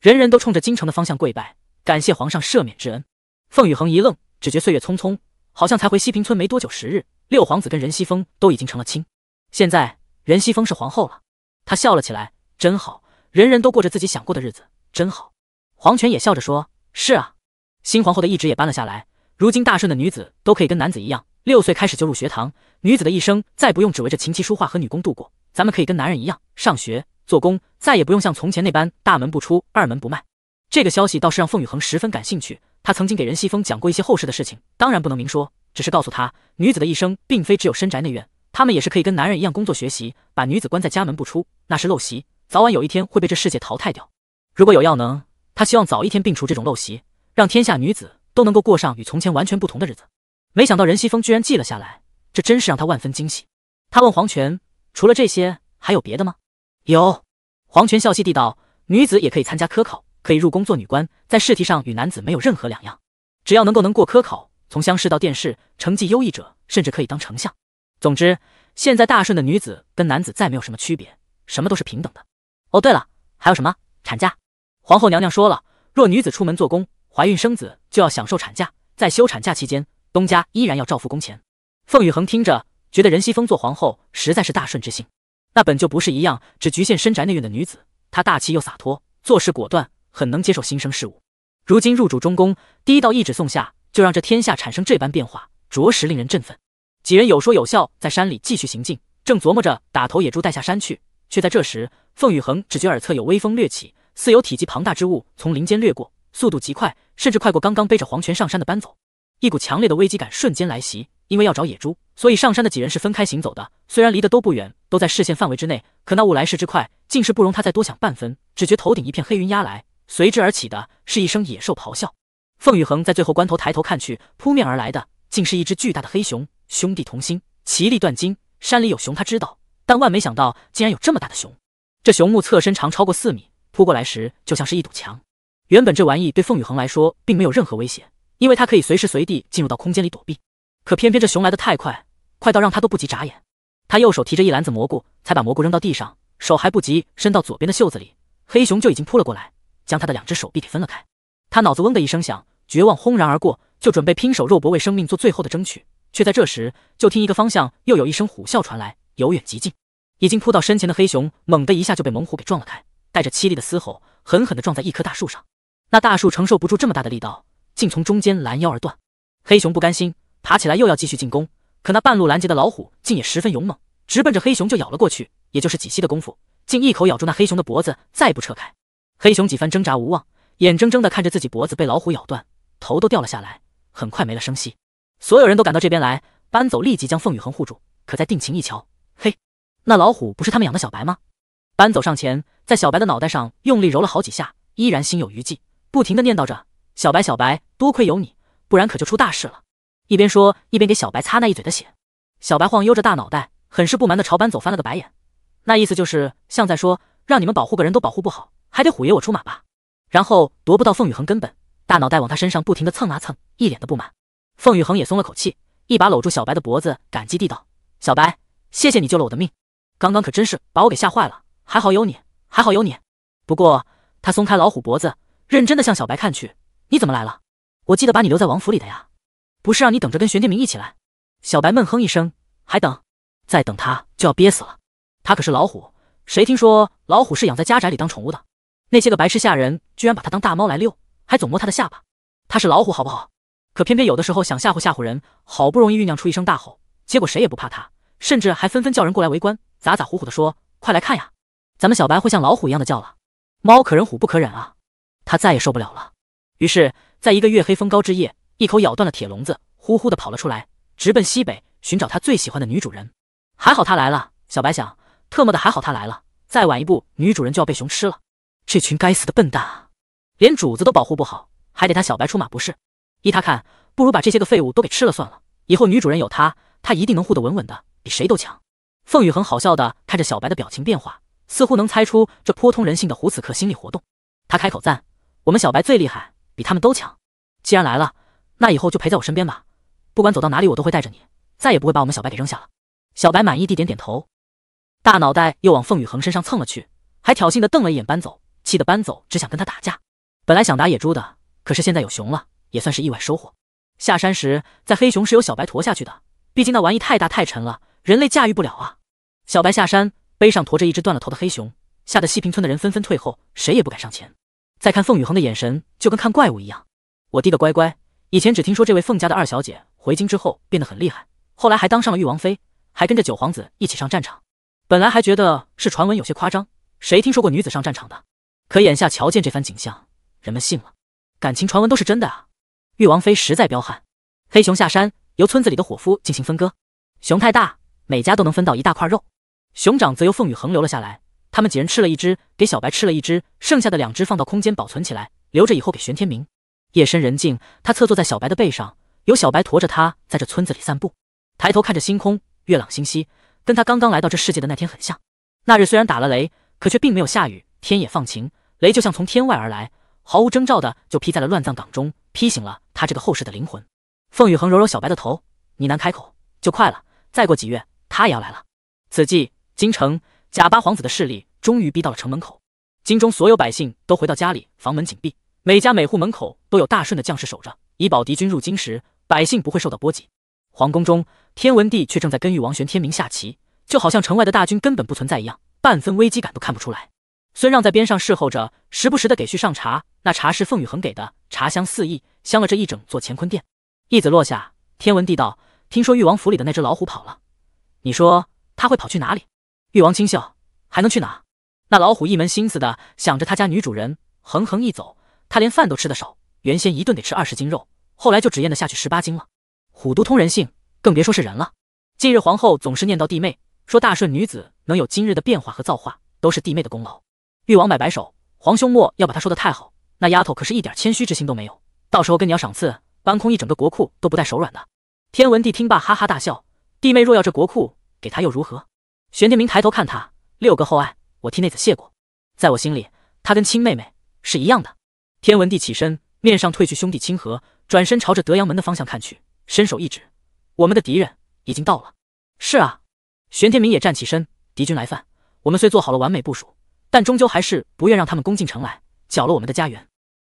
人人都冲着京城的方向跪拜，感谢皇上赦免之恩。”凤雨恒一愣，只觉岁月匆匆，好像才回西平村没多久时日。六皇子跟任西风都已经成了亲，现在任西风是皇后了。他笑了起来，真好，人人都过着自己想过的日子，真好。黄泉也笑着说：“是啊，新皇后的懿旨也颁了下来，如今大顺的女子都可以跟男子一样，六岁开始就入学堂，女子的一生再不用只围着琴棋书画和女工度过，咱们可以跟男人一样上学做工，再也不用像从前那般大门不出二门不迈。”这个消息倒是让凤雨恒十分感兴趣。他曾经给任西风讲过一些后世的事情，当然不能明说。只是告诉他，女子的一生并非只有深宅内院，他们也是可以跟男人一样工作学习。把女子关在家门不出，那是陋习，早晚有一天会被这世界淘汰掉。如果有药能，他希望早一天摒除这种陋习，让天下女子都能够过上与从前完全不同的日子。没想到任西风居然记了下来，这真是让他万分惊喜。他问黄泉：“除了这些，还有别的吗？”有。黄泉笑嘻地道：“女子也可以参加科考，可以入宫做女官，在试题上与男子没有任何两样，只要能够能过科考。”从乡试到殿试，成绩优异者甚至可以当丞相。总之，现在大顺的女子跟男子再没有什么区别，什么都是平等的。哦，对了，还有什么产假？皇后娘娘说了，若女子出门做工，怀孕生子就要享受产假，在休产假期间，东家依然要照付工钱。凤雨恒听着，觉得任西风做皇后实在是大顺之幸。那本就不是一样，只局限深宅内院的女子，她大气又洒脱，做事果断，很能接受新生事物。如今入主中宫，第一道懿旨送下。就让这天下产生这般变化，着实令人振奋。几人有说有笑，在山里继续行进，正琢磨着打头野猪带下山去，却在这时，凤雨恒只觉耳侧有微风掠起，似有体积庞大之物从林间掠过，速度极快，甚至快过刚刚背着黄泉上山的搬走。一股强烈的危机感瞬间来袭，因为要找野猪，所以上山的几人是分开行走的，虽然离得都不远，都在视线范围之内，可那物来势之快，竟是不容他再多想半分。只觉头顶一片黑云压来，随之而起的是一声野兽咆哮。凤宇恒在最后关头抬头看去，扑面而来的竟是一只巨大的黑熊。兄弟同心，其利断金。山里有熊，他知道，但万没想到竟然有这么大的熊。这熊目侧身长超过四米，扑过来时就像是一堵墙。原本这玩意对凤宇恒来说并没有任何威胁，因为他可以随时随地进入到空间里躲避。可偏偏这熊来的太快，快到让他都不及眨眼。他右手提着一篮子蘑菇，才把蘑菇扔到地上，手还不及伸到左边的袖子里，黑熊就已经扑了过来，将他的两只手臂给分了开。他脑子嗡的一声响，绝望轰然而过，就准备拼手肉搏，为生命做最后的争取。却在这时，就听一个方向又有一声虎啸传来，由远及近，已经扑到身前的黑熊猛地一下就被猛虎给撞了开，带着凄厉的嘶吼，狠狠地撞在一棵大树上。那大树承受不住这么大的力道，竟从中间拦腰而断。黑熊不甘心，爬起来又要继续进攻，可那半路拦截的老虎竟也十分勇猛，直奔着黑熊就咬了过去。也就是几息的功夫，竟一口咬住那黑熊的脖子，再不撤开。黑熊几番挣扎无望。眼睁睁地看着自己脖子被老虎咬断，头都掉了下来，很快没了声息。所有人都赶到这边来，搬走立即将凤雨恒护住。可在定情一瞧，嘿，那老虎不是他们养的小白吗？搬走上前，在小白的脑袋上用力揉了好几下，依然心有余悸，不停的念叨着：“小白，小白，多亏有你，不然可就出大事了。”一边说，一边给小白擦那一嘴的血。小白晃悠着大脑袋，很是不满的朝搬走翻了个白眼，那意思就是像在说：“让你们保护个人都保护不好，还得虎爷我出马吧。”然后夺不到凤雨恒，根本大脑袋往他身上不停的蹭啊蹭，一脸的不满。凤雨恒也松了口气，一把搂住小白的脖子，感激地道：“小白，谢谢你救了我的命，刚刚可真是把我给吓坏了，还好有你，还好有你。”不过他松开老虎脖子，认真的向小白看去：“你怎么来了？我记得把你留在王府里的呀，不是让你等着跟玄天明一起来？”小白闷哼一声：“还等？再等他就要憋死了。他可是老虎，谁听说老虎是养在家宅里当宠物的？”那些个白痴下人居然把他当大猫来遛，还总摸他的下巴。他是老虎，好不好？可偏偏有的时候想吓唬吓唬人，好不容易酝酿出一声大吼，结果谁也不怕他，甚至还纷纷叫人过来围观，咋咋呼呼的说：“快来看呀，咱们小白会像老虎一样的叫了。”猫可忍虎不可忍啊！他再也受不了了，于是在一个月黑风高之夜，一口咬断了铁笼子，呼呼的跑了出来，直奔西北寻找他最喜欢的女主人。还好他来了，小白想，特么的还好他来了，再晚一步女主人就要被熊吃了。这群该死的笨蛋啊！连主子都保护不好，还得他小白出马不是？依他看，不如把这些个废物都给吃了算了。以后女主人有他，他一定能护得稳稳的，比谁都强。凤宇恒好笑的看着小白的表情变化，似乎能猜出这颇通人性的胡此刻心理活动。他开口赞：“我们小白最厉害，比他们都强。既然来了，那以后就陪在我身边吧，不管走到哪里，我都会带着你，再也不会把我们小白给扔下了。”小白满意地点点头，大脑袋又往凤宇恒身上蹭了去，还挑衅的瞪了一眼搬走。记得搬走，只想跟他打架。本来想打野猪的，可是现在有熊了，也算是意外收获。下山时，在黑熊是由小白驮下去的，毕竟那玩意太大太沉了，人类驾驭不了啊。小白下山，背上驮着一只断了头的黑熊，吓得西平村的人纷纷退后，谁也不敢上前。再看凤雨恒的眼神，就跟看怪物一样。我滴个乖乖，以前只听说这位凤家的二小姐回京之后变得很厉害，后来还当上了玉王妃，还跟着九皇子一起上战场。本来还觉得是传闻有些夸张，谁听说过女子上战场的？可眼下瞧见这番景象，人们信了，感情传闻都是真的啊！玉王妃实在彪悍，黑熊下山由村子里的伙夫进行分割，熊太大，每家都能分到一大块肉，熊掌则由凤羽衡留了下来。他们几人吃了一只，给小白吃了一只，剩下的两只放到空间保存起来，留着以后给玄天明。夜深人静，他侧坐在小白的背上，由小白驮着他在这村子里散步，抬头看着星空，月朗星稀，跟他刚刚来到这世界的那天很像。那日虽然打了雷，可却并没有下雨，天也放晴。雷就像从天外而来，毫无征兆的就劈在了乱葬岗中，劈醒了他这个后世的灵魂。凤雨恒揉揉小白的头，呢喃开口：“就快了，再过几月，他也要来了。”此际，京城贾八皇子的势力终于逼到了城门口，京中所有百姓都回到家里，房门紧闭，每家每户门口都有大顺的将士守着，以保敌军入京时百姓不会受到波及。皇宫中，天文帝却正在跟玉王玄天明下棋，就好像城外的大军根本不存在一样，半分危机感都看不出来。孙让在边上侍候着，时不时的给旭上茶。那茶是凤雨恒给的，茶香四溢，香了这一整座乾坤殿。义子落下，天文地道：“听说誉王府里的那只老虎跑了，你说他会跑去哪里？”誉王轻笑：“还能去哪？那老虎一门心思的想着他家女主人，恒恒一走，他连饭都吃得少。原先一顿得吃二十斤肉，后来就只咽得下去十八斤了。虎都通人性，更别说是人了。近日皇后总是念叨弟妹，说大顺女子能有今日的变化和造化，都是弟妹的功劳。”誉王摆摆手，皇兄莫要把他说的太好，那丫头可是一点谦虚之心都没有。到时候跟你要赏赐，搬空一整个国库都不带手软的。天文帝听罢哈哈大笑，弟妹若要这国库给他又如何？玄天明抬头看他，六个厚爱，我替内子谢过。在我心里，他跟亲妹妹是一样的。天文帝起身，面上褪去兄弟亲和，转身朝着德阳门的方向看去，伸手一指：“我们的敌人已经到了。”是啊，玄天明也站起身，敌军来犯，我们虽做好了完美部署。但终究还是不愿让他们攻进城来，搅了我们的家园。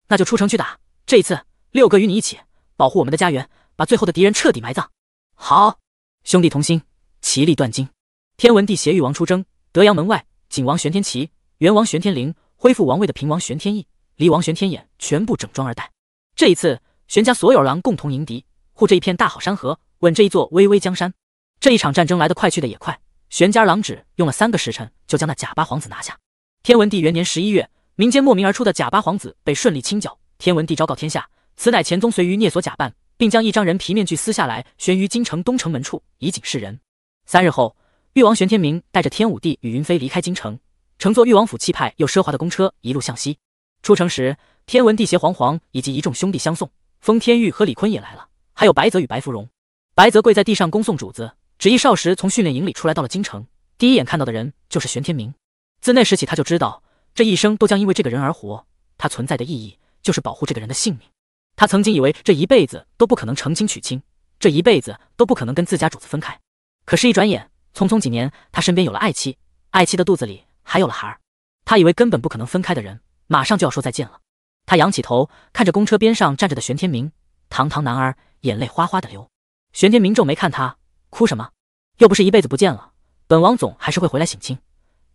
那就出城去打。这一次，六哥与你一起，保护我们的家园，把最后的敌人彻底埋葬。好，兄弟同心，其利断金。天文帝协玉王出征，德阳门外，景王玄天齐、元王玄天灵、恢复王位的平王玄天意、离王玄天眼全部整装而待。这一次，玄家所有儿郎共同迎敌，护这一片大好山河，稳这一座巍巍江山。这一场战争来得快，去的也快。玄家儿郎只用了三个时辰，就将那假八皇子拿下。天文帝元年十一月，民间莫名而出的假八皇子被顺利清剿。天文帝昭告天下，此乃前宗随于聂所假扮，并将一张人皮面具撕下来悬于京城东城门处，以警示人。三日后，誉王玄天明带着天武帝与云飞离开京城，乘坐誉王府气派又奢华的宫车，一路向西。出城时，天文帝携皇皇以及一众兄弟相送，封天玉和李坤也来了，还有白泽与白芙蓉。白泽跪在地上恭送主子，只一少时从训练营里出来，到了京城，第一眼看到的人就是玄天明。自那时起，他就知道这一生都将因为这个人而活。他存在的意义就是保护这个人的性命。他曾经以为这一辈子都不可能成亲娶亲，这一辈子都不可能跟自家主子分开。可是，一转眼，匆匆几年，他身边有了爱妻，爱妻的肚子里还有了孩儿。他以为根本不可能分开的人，马上就要说再见了。他仰起头，看着公车边上站着的玄天明，堂堂男儿，眼泪哗哗的流。玄天明皱眉看他，哭什么？又不是一辈子不见了，本王总还是会回来省亲。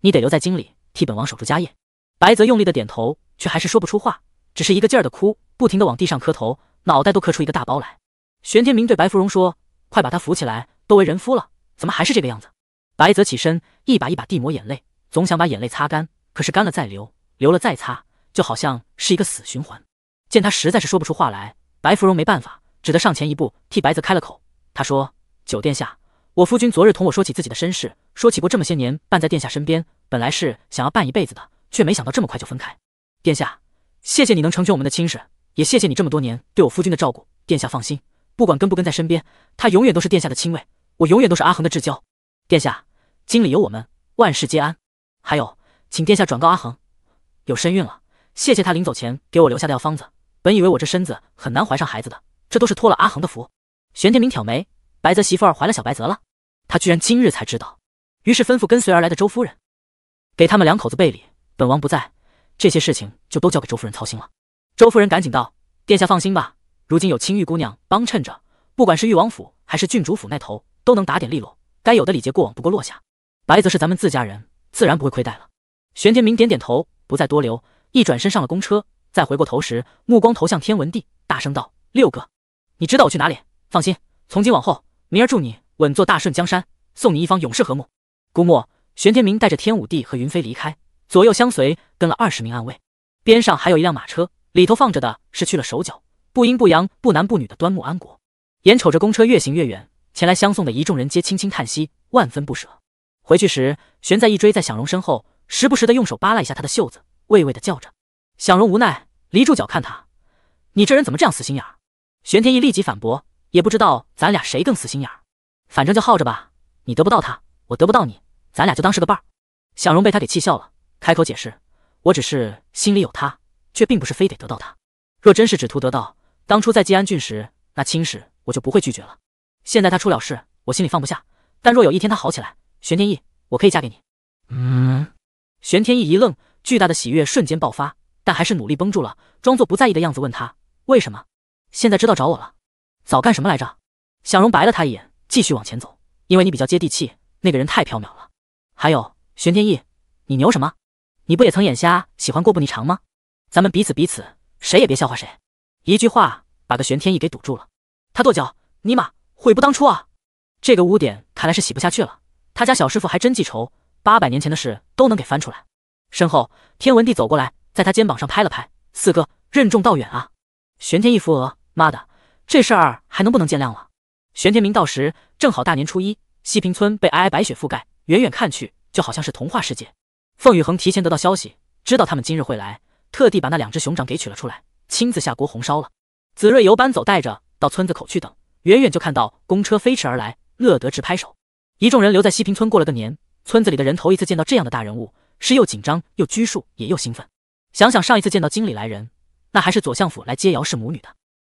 你得留在京里，替本王守住家业。白泽用力的点头，却还是说不出话，只是一个劲儿的哭，不停的往地上磕头，脑袋都磕出一个大包来。玄天明对白芙蓉说：“快把他扶起来，都为人夫了，怎么还是这个样子？”白泽起身，一把一把地抹眼泪，总想把眼泪擦干，可是干了再流，流了再擦，就好像是一个死循环。见他实在是说不出话来，白芙蓉没办法，只得上前一步替白泽开了口。他说：“九殿下。”我夫君昨日同我说起自己的身世，说起过这么些年伴在殿下身边，本来是想要伴一辈子的，却没想到这么快就分开。殿下，谢谢你能成全我们的亲事，也谢谢你这么多年对我夫君的照顾。殿下放心，不管跟不跟在身边，他永远都是殿下的亲卫，我永远都是阿恒的至交。殿下，京里有我们，万事皆安。还有，请殿下转告阿恒，有身孕了。谢谢他临走前给我留下的药方子。本以为我这身子很难怀上孩子的，这都是托了阿恒的福。玄天明挑眉。白泽媳妇儿怀了小白泽了，他居然今日才知道，于是吩咐跟随而来的周夫人给他们两口子备礼。本王不在，这些事情就都交给周夫人操心了。周夫人赶紧道：“殿下放心吧，如今有青玉姑娘帮衬着，不管是豫王府还是郡主府那头，都能打点利落，该有的礼节过往不过落下。白泽是咱们自家人，自然不会亏待了。”玄天明点点头，不再多留，一转身上了公车，再回过头时，目光投向天文帝，大声道：“六哥，你知道我去哪里？放心，从今往后。”明儿祝你稳坐大顺江山，送你一方永世和睦。估摸玄天明带着天武帝和云飞离开，左右相随，跟了二十名暗卫，边上还有一辆马车，里头放着的是去了手脚，不阴不阳，不男不女的端木安国。眼瞅着公车越行越远，前来相送的一众人皆轻轻叹息，万分不舍。回去时，玄在一追在想荣身后，时不时的用手扒拉一下他的袖子，喂喂的叫着。想荣无奈，离住脚看他，你这人怎么这样死心眼？玄天意立即反驳。也不知道咱俩谁更死心眼儿，反正就耗着吧。你得不到他，我得不到你，咱俩就当是个伴。小容被他给气笑了，开口解释：“我只是心里有他，却并不是非得得到他。若真是只图得到，当初在季安郡时那亲事我就不会拒绝了。现在他出了事，我心里放不下。但若有一天他好起来，玄天意，我可以嫁给你。”嗯。玄天意一愣，巨大的喜悦瞬间爆发，但还是努力绷住了，装作不在意的样子问他：“为什么？现在知道找我了？”早干什么来着？小容白了他一眼，继续往前走。因为你比较接地气，那个人太缥缈了。还有玄天意，你牛什么？你不也曾眼瞎喜欢过不霓长吗？咱们彼此彼此，谁也别笑话谁。一句话把个玄天意给堵住了。他跺脚：“尼玛，悔不当初啊！这个污点看来是洗不下去了。”他家小师傅还真记仇，八百年前的事都能给翻出来。身后，天文地走过来，在他肩膀上拍了拍：“四哥，任重道远啊。”玄天意扶额：“妈的！”这事儿还能不能见谅了？玄天明到时正好大年初一，西平村被皑皑白雪覆盖，远远看去就好像是童话世界。凤宇恒提前得到消息，知道他们今日会来，特地把那两只熊掌给取了出来，亲自下锅红烧了。子睿由班走带着到村子口去等，远远就看到公车飞驰而来，乐得直拍手。一众人留在西平村过了个年，村子里的人头一次见到这样的大人物，是又紧张又拘束，也又兴奋。想想上一次见到经理来人，那还是左相府来接姚氏母女的，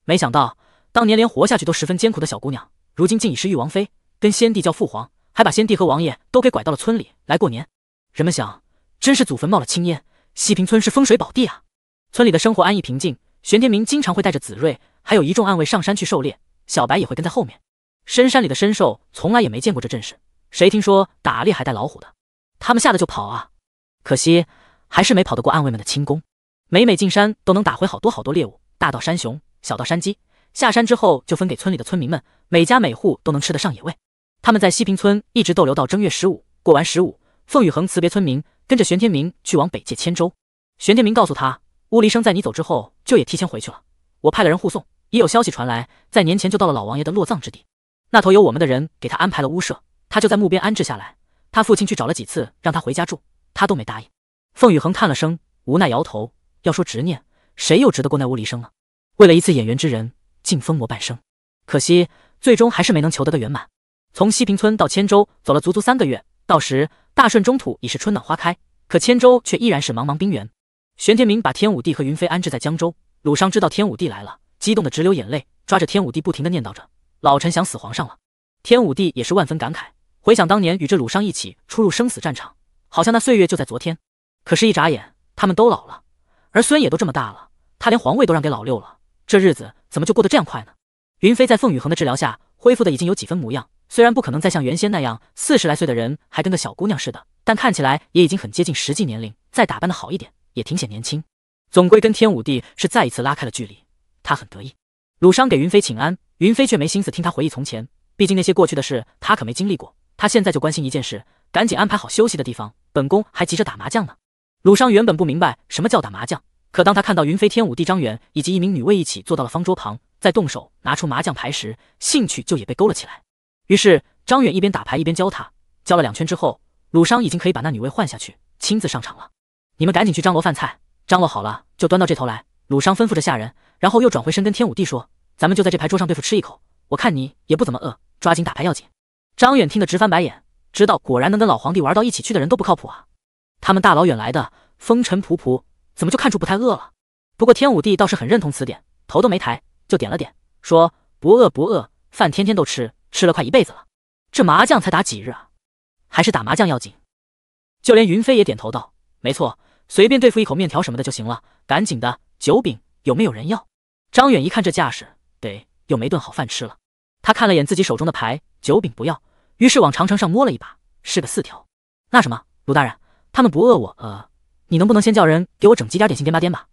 没想到。当年连活下去都十分艰苦的小姑娘，如今竟已是玉王妃，跟先帝叫父皇，还把先帝和王爷都给拐到了村里来过年。人们想，真是祖坟冒了青烟，西平村是风水宝地啊！村里的生活安逸平静。玄天明经常会带着子睿，还有一众暗卫上山去狩猎，小白也会跟在后面。深山里的深兽从来也没见过这阵势，谁听说打猎还带老虎的？他们吓得就跑啊！可惜还是没跑得过暗卫们的轻功。每每进山都能打回好多好多猎物，大到山熊，小到山鸡。下山之后，就分给村里的村民们，每家每户都能吃得上野味。他们在西平村一直逗留到正月十五。过完十五，凤雨恒辞别村民，跟着玄天明去往北界千州。玄天明告诉他，乌离生在你走之后就也提前回去了。我派了人护送，已有消息传来，在年前就到了老王爷的落葬之地。那头有我们的人给他安排了屋舍，他就在墓边安置下来。他父亲去找了几次，让他回家住，他都没答应。凤雨恒叹了声，无奈摇头。要说执念，谁又值得过那乌离生呢？为了一次演员之人。竟疯魔半生，可惜最终还是没能求得个圆满。从西平村到千州，走了足足三个月。到时大顺中土已是春暖花开，可千州却依然是茫茫冰原。玄天明把天武帝和云飞安置在江州。鲁商知道天武帝来了，激动的直流眼泪，抓着天武帝不停的念叨着：“老臣想死皇上了。”天武帝也是万分感慨，回想当年与这鲁商一起出入生死战场，好像那岁月就在昨天。可是，一眨眼，他们都老了，儿孙也都这么大了，他连皇位都让给老六了。这日子怎么就过得这样快呢？云飞在凤雨恒的治疗下恢复的已经有几分模样，虽然不可能再像原先那样四十来岁的人还跟个小姑娘似的，但看起来也已经很接近实际年龄。再打扮的好一点，也挺显年轻。总归跟天武帝是再一次拉开了距离，他很得意。鲁商给云飞请安，云飞却没心思听他回忆从前，毕竟那些过去的事他可没经历过。他现在就关心一件事，赶紧安排好休息的地方，本宫还急着打麻将呢。鲁商原本不明白什么叫打麻将。可当他看到云飞、天武帝张远以及一名女卫一起坐到了方桌旁，在动手拿出麻将牌时，兴趣就也被勾了起来。于是张远一边打牌一边教他，教了两圈之后，鲁商已经可以把那女卫换下去，亲自上场了。你们赶紧去张罗饭菜，张罗好了就端到这头来。鲁商吩咐着下人，然后又转回身跟天武帝说：“咱们就在这牌桌上对付吃一口，我看你也不怎么饿，抓紧打牌要紧。”张远听得直翻白眼，知道果然能跟老皇帝玩到一起去的人都不靠谱啊！他们大老远来的，风尘仆仆。怎么就看出不太饿了？不过天武帝倒是很认同此点，头都没抬就点了点，说不饿不饿，饭天天都吃，吃了快一辈子了。这麻将才打几日啊，还是打麻将要紧。就连云飞也点头道：“没错，随便对付一口面条什么的就行了。”赶紧的，九饼有没有人要？张远一看这架势，得又没顿好饭吃了。他看了眼自己手中的牌，九饼不要，于是往长城上摸了一把，是个四条。那什么，卢大人他们不饿，我呃。你能不能先叫人给我整几点点心垫吧垫吧？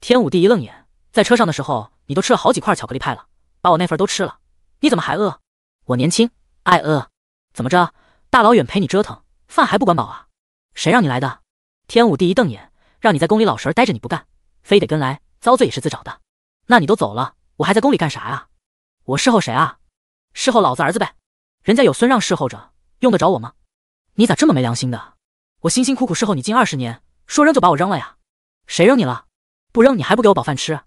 天武帝一愣眼，在车上的时候你都吃了好几块巧克力派了，把我那份都吃了，你怎么还饿？我年轻爱饿，怎么着？大老远陪你折腾，饭还不管饱啊？谁让你来的？天武帝一瞪眼，让你在宫里老实待着，你不干，非得跟来，遭罪也是自找的。那你都走了，我还在宫里干啥啊？我侍候谁啊？侍候老子儿子呗，人家有孙让侍候着，用得着我吗？你咋这么没良心的？我辛辛苦苦侍候你近二十年。说扔就把我扔了呀？谁扔你了？不扔你还不给我饱饭吃？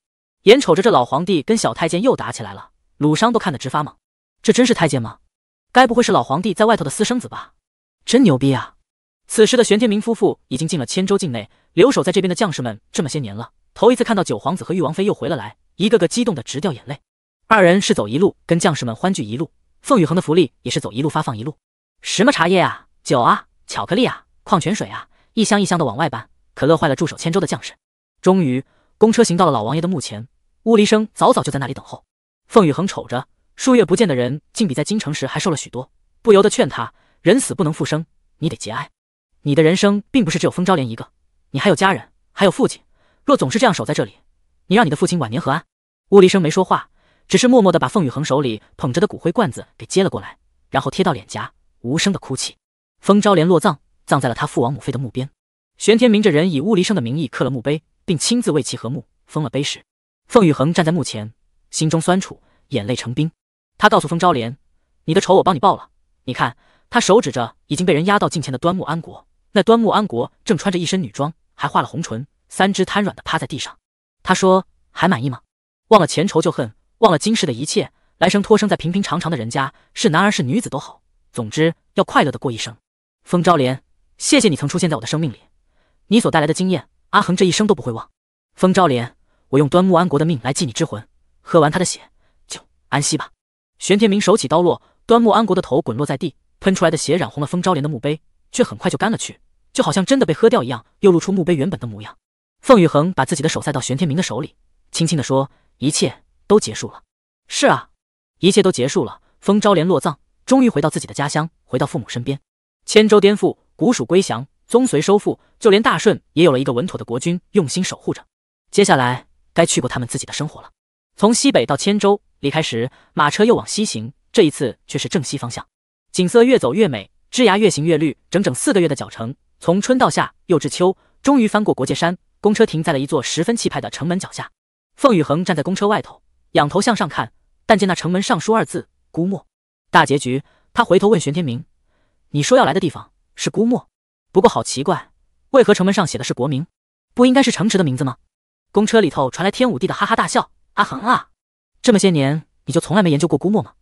眼瞅着这老皇帝跟小太监又打起来了，鲁商都看得直发懵。这真是太监吗？该不会是老皇帝在外头的私生子吧？真牛逼啊！此时的玄天明夫妇已经进了千州境内，留守在这边的将士们这么些年了，头一次看到九皇子和玉王妃又回了来，一个个激动的直掉眼泪。二人是走一路，跟将士们欢聚一路，凤宇恒的福利也是走一路发放一路，什么茶叶啊、酒啊、巧克力啊、矿泉水啊。一箱一箱的往外搬，可乐坏了驻守千州的将士。终于，公车行到了老王爷的墓前，乌离生早早就在那里等候。凤雨恒瞅着数月不见的人，竟比在京城时还瘦了许多，不由得劝他：“人死不能复生，你得节哀。你的人生并不是只有封昭莲一个，你还有家人，还有父亲。若总是这样守在这里，你让你的父亲晚年何安？”乌离生没说话，只是默默地把凤雨恒手里捧着的骨灰罐子给接了过来，然后贴到脸颊，无声的哭泣。封昭莲落葬。葬在了他父王母妃的墓边，玄天明这人以乌离生的名义刻了墓碑，并亲自为其合墓，封了碑石。凤雨恒站在墓前，心中酸楚，眼泪成冰。他告诉风昭莲：“你的仇我帮你报了。”你看，他手指着已经被人压到近前的端木安国。那端木安国正穿着一身女装，还画了红唇，三肢瘫软的趴在地上。他说：“还满意吗？忘了前仇旧恨，忘了今世的一切，来生托生在平平常常的人家，是男儿是女子都好，总之要快乐的过一生。”风昭莲。谢谢你曾出现在我的生命里，你所带来的经验，阿恒这一生都不会忘。风昭莲，我用端木安国的命来祭你之魂，喝完他的血就安息吧。玄天明手起刀落，端木安国的头滚落在地，喷出来的血染红了风昭莲的墓碑，却很快就干了去，就好像真的被喝掉一样，又露出墓碑原本的模样。凤雨恒把自己的手塞到玄天明的手里，轻轻的说：“一切都结束了。”是啊，一切都结束了。风昭莲落葬，终于回到自己的家乡，回到父母身边。千州颠覆。古蜀归降，宗随收复，就连大顺也有了一个稳妥的国君，用心守护着。接下来该去过他们自己的生活了。从西北到千州，离开时马车又往西行，这一次却是正西方向，景色越走越美，枝芽越行越绿。整整四个月的脚程，从春到夏，又至秋，终于翻过国界山，公车停在了一座十分气派的城门脚下。凤雨恒站在公车外头，仰头向上看，但见那城门上书二字“孤漠”。大结局，他回头问玄天明：“你说要来的地方？”是孤墨。不过好奇怪，为何城门上写的是国名，不应该是城池的名字吗？公车里头传来天武帝的哈哈大笑：“阿衡啊，这么些年你就从来没研究过孤墨吗？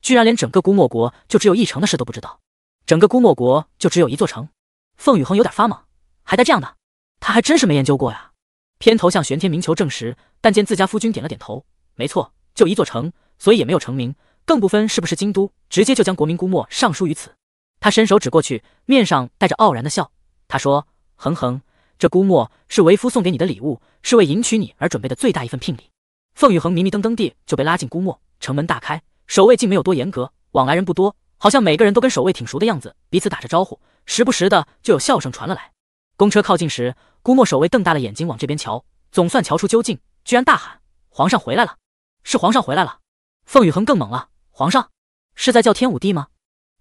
居然连整个孤墨国就只有一城的事都不知道？整个孤墨国就只有一座城？”凤羽衡有点发懵，还带这样的？他还真是没研究过呀。偏头向玄天明求证实，但见自家夫君点了点头，没错，就一座城，所以也没有城名，更不分是不是京都，直接就将国名孤墨上书于此。他伸手指过去，面上带着傲然的笑。他说：“恒恒，这孤墨是为夫送给你的礼物，是为迎娶你而准备的最大一份聘礼。”凤宇恒迷迷瞪瞪地就被拉进孤墨城门大开，守卫竟没有多严格，往来人不多，好像每个人都跟守卫挺熟的样子，彼此打着招呼，时不时的就有笑声传了来。公车靠近时，孤墨守卫瞪大了眼睛往这边瞧，总算瞧出究竟，居然大喊：“皇上回来了！是皇上回来了！”凤宇恒更懵了：“皇上是在叫天武帝吗？”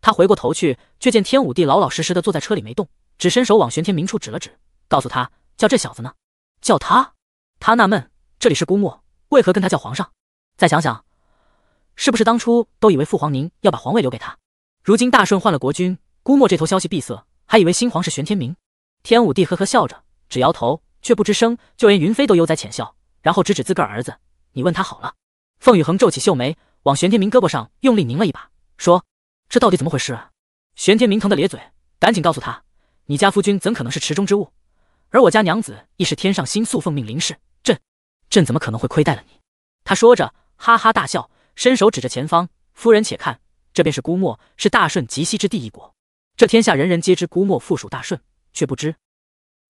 他回过头去，却见天武帝老老实实的坐在车里没动，只伸手往玄天明处指了指，告诉他叫这小子呢。叫他？他纳闷，这里是孤漠，为何跟他叫皇上？再想想，是不是当初都以为父皇您要把皇位留给他？如今大顺换了国君，孤漠这头消息闭塞，还以为新皇是玄天明。天武帝呵呵笑着，只摇头，却不吱声，就连云飞都悠哉浅笑，然后指指自个儿子：“你问他好了。”凤宇恒皱起秀眉，往玄天明胳膊上用力拧了一把，说。这到底怎么回事？啊？玄天明疼的咧嘴，赶紧告诉他：“你家夫君怎可能是池中之物？而我家娘子亦是天上星宿奉命临世。朕，朕怎么可能会亏待了你？”他说着哈哈大笑，伸手指着前方：“夫人且看，这便是孤墨，是大顺极西之地一国。这天下人人皆知孤墨附属大顺，却不知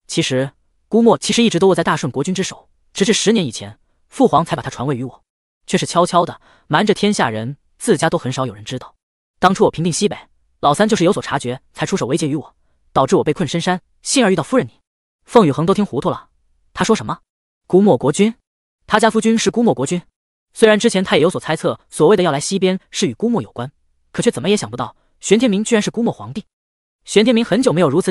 其实孤墨其实一直都握在大顺国君之手。直至十年以前，父皇才把他传位于我，却是悄悄的瞒着天下人，自家都很少有人知道。”当初我平定西北，老三就是有所察觉，才出手围劫于我，导致我被困深山。幸而遇到夫人你，凤雨恒都听糊涂了。他说什么？孤墨国君？他家夫君是孤墨国君？虽然之前他也有所猜测，所谓的要来西边是与孤墨有关，可却怎么也想不到，玄天明居然是孤墨皇帝。玄天明很久没有如此体。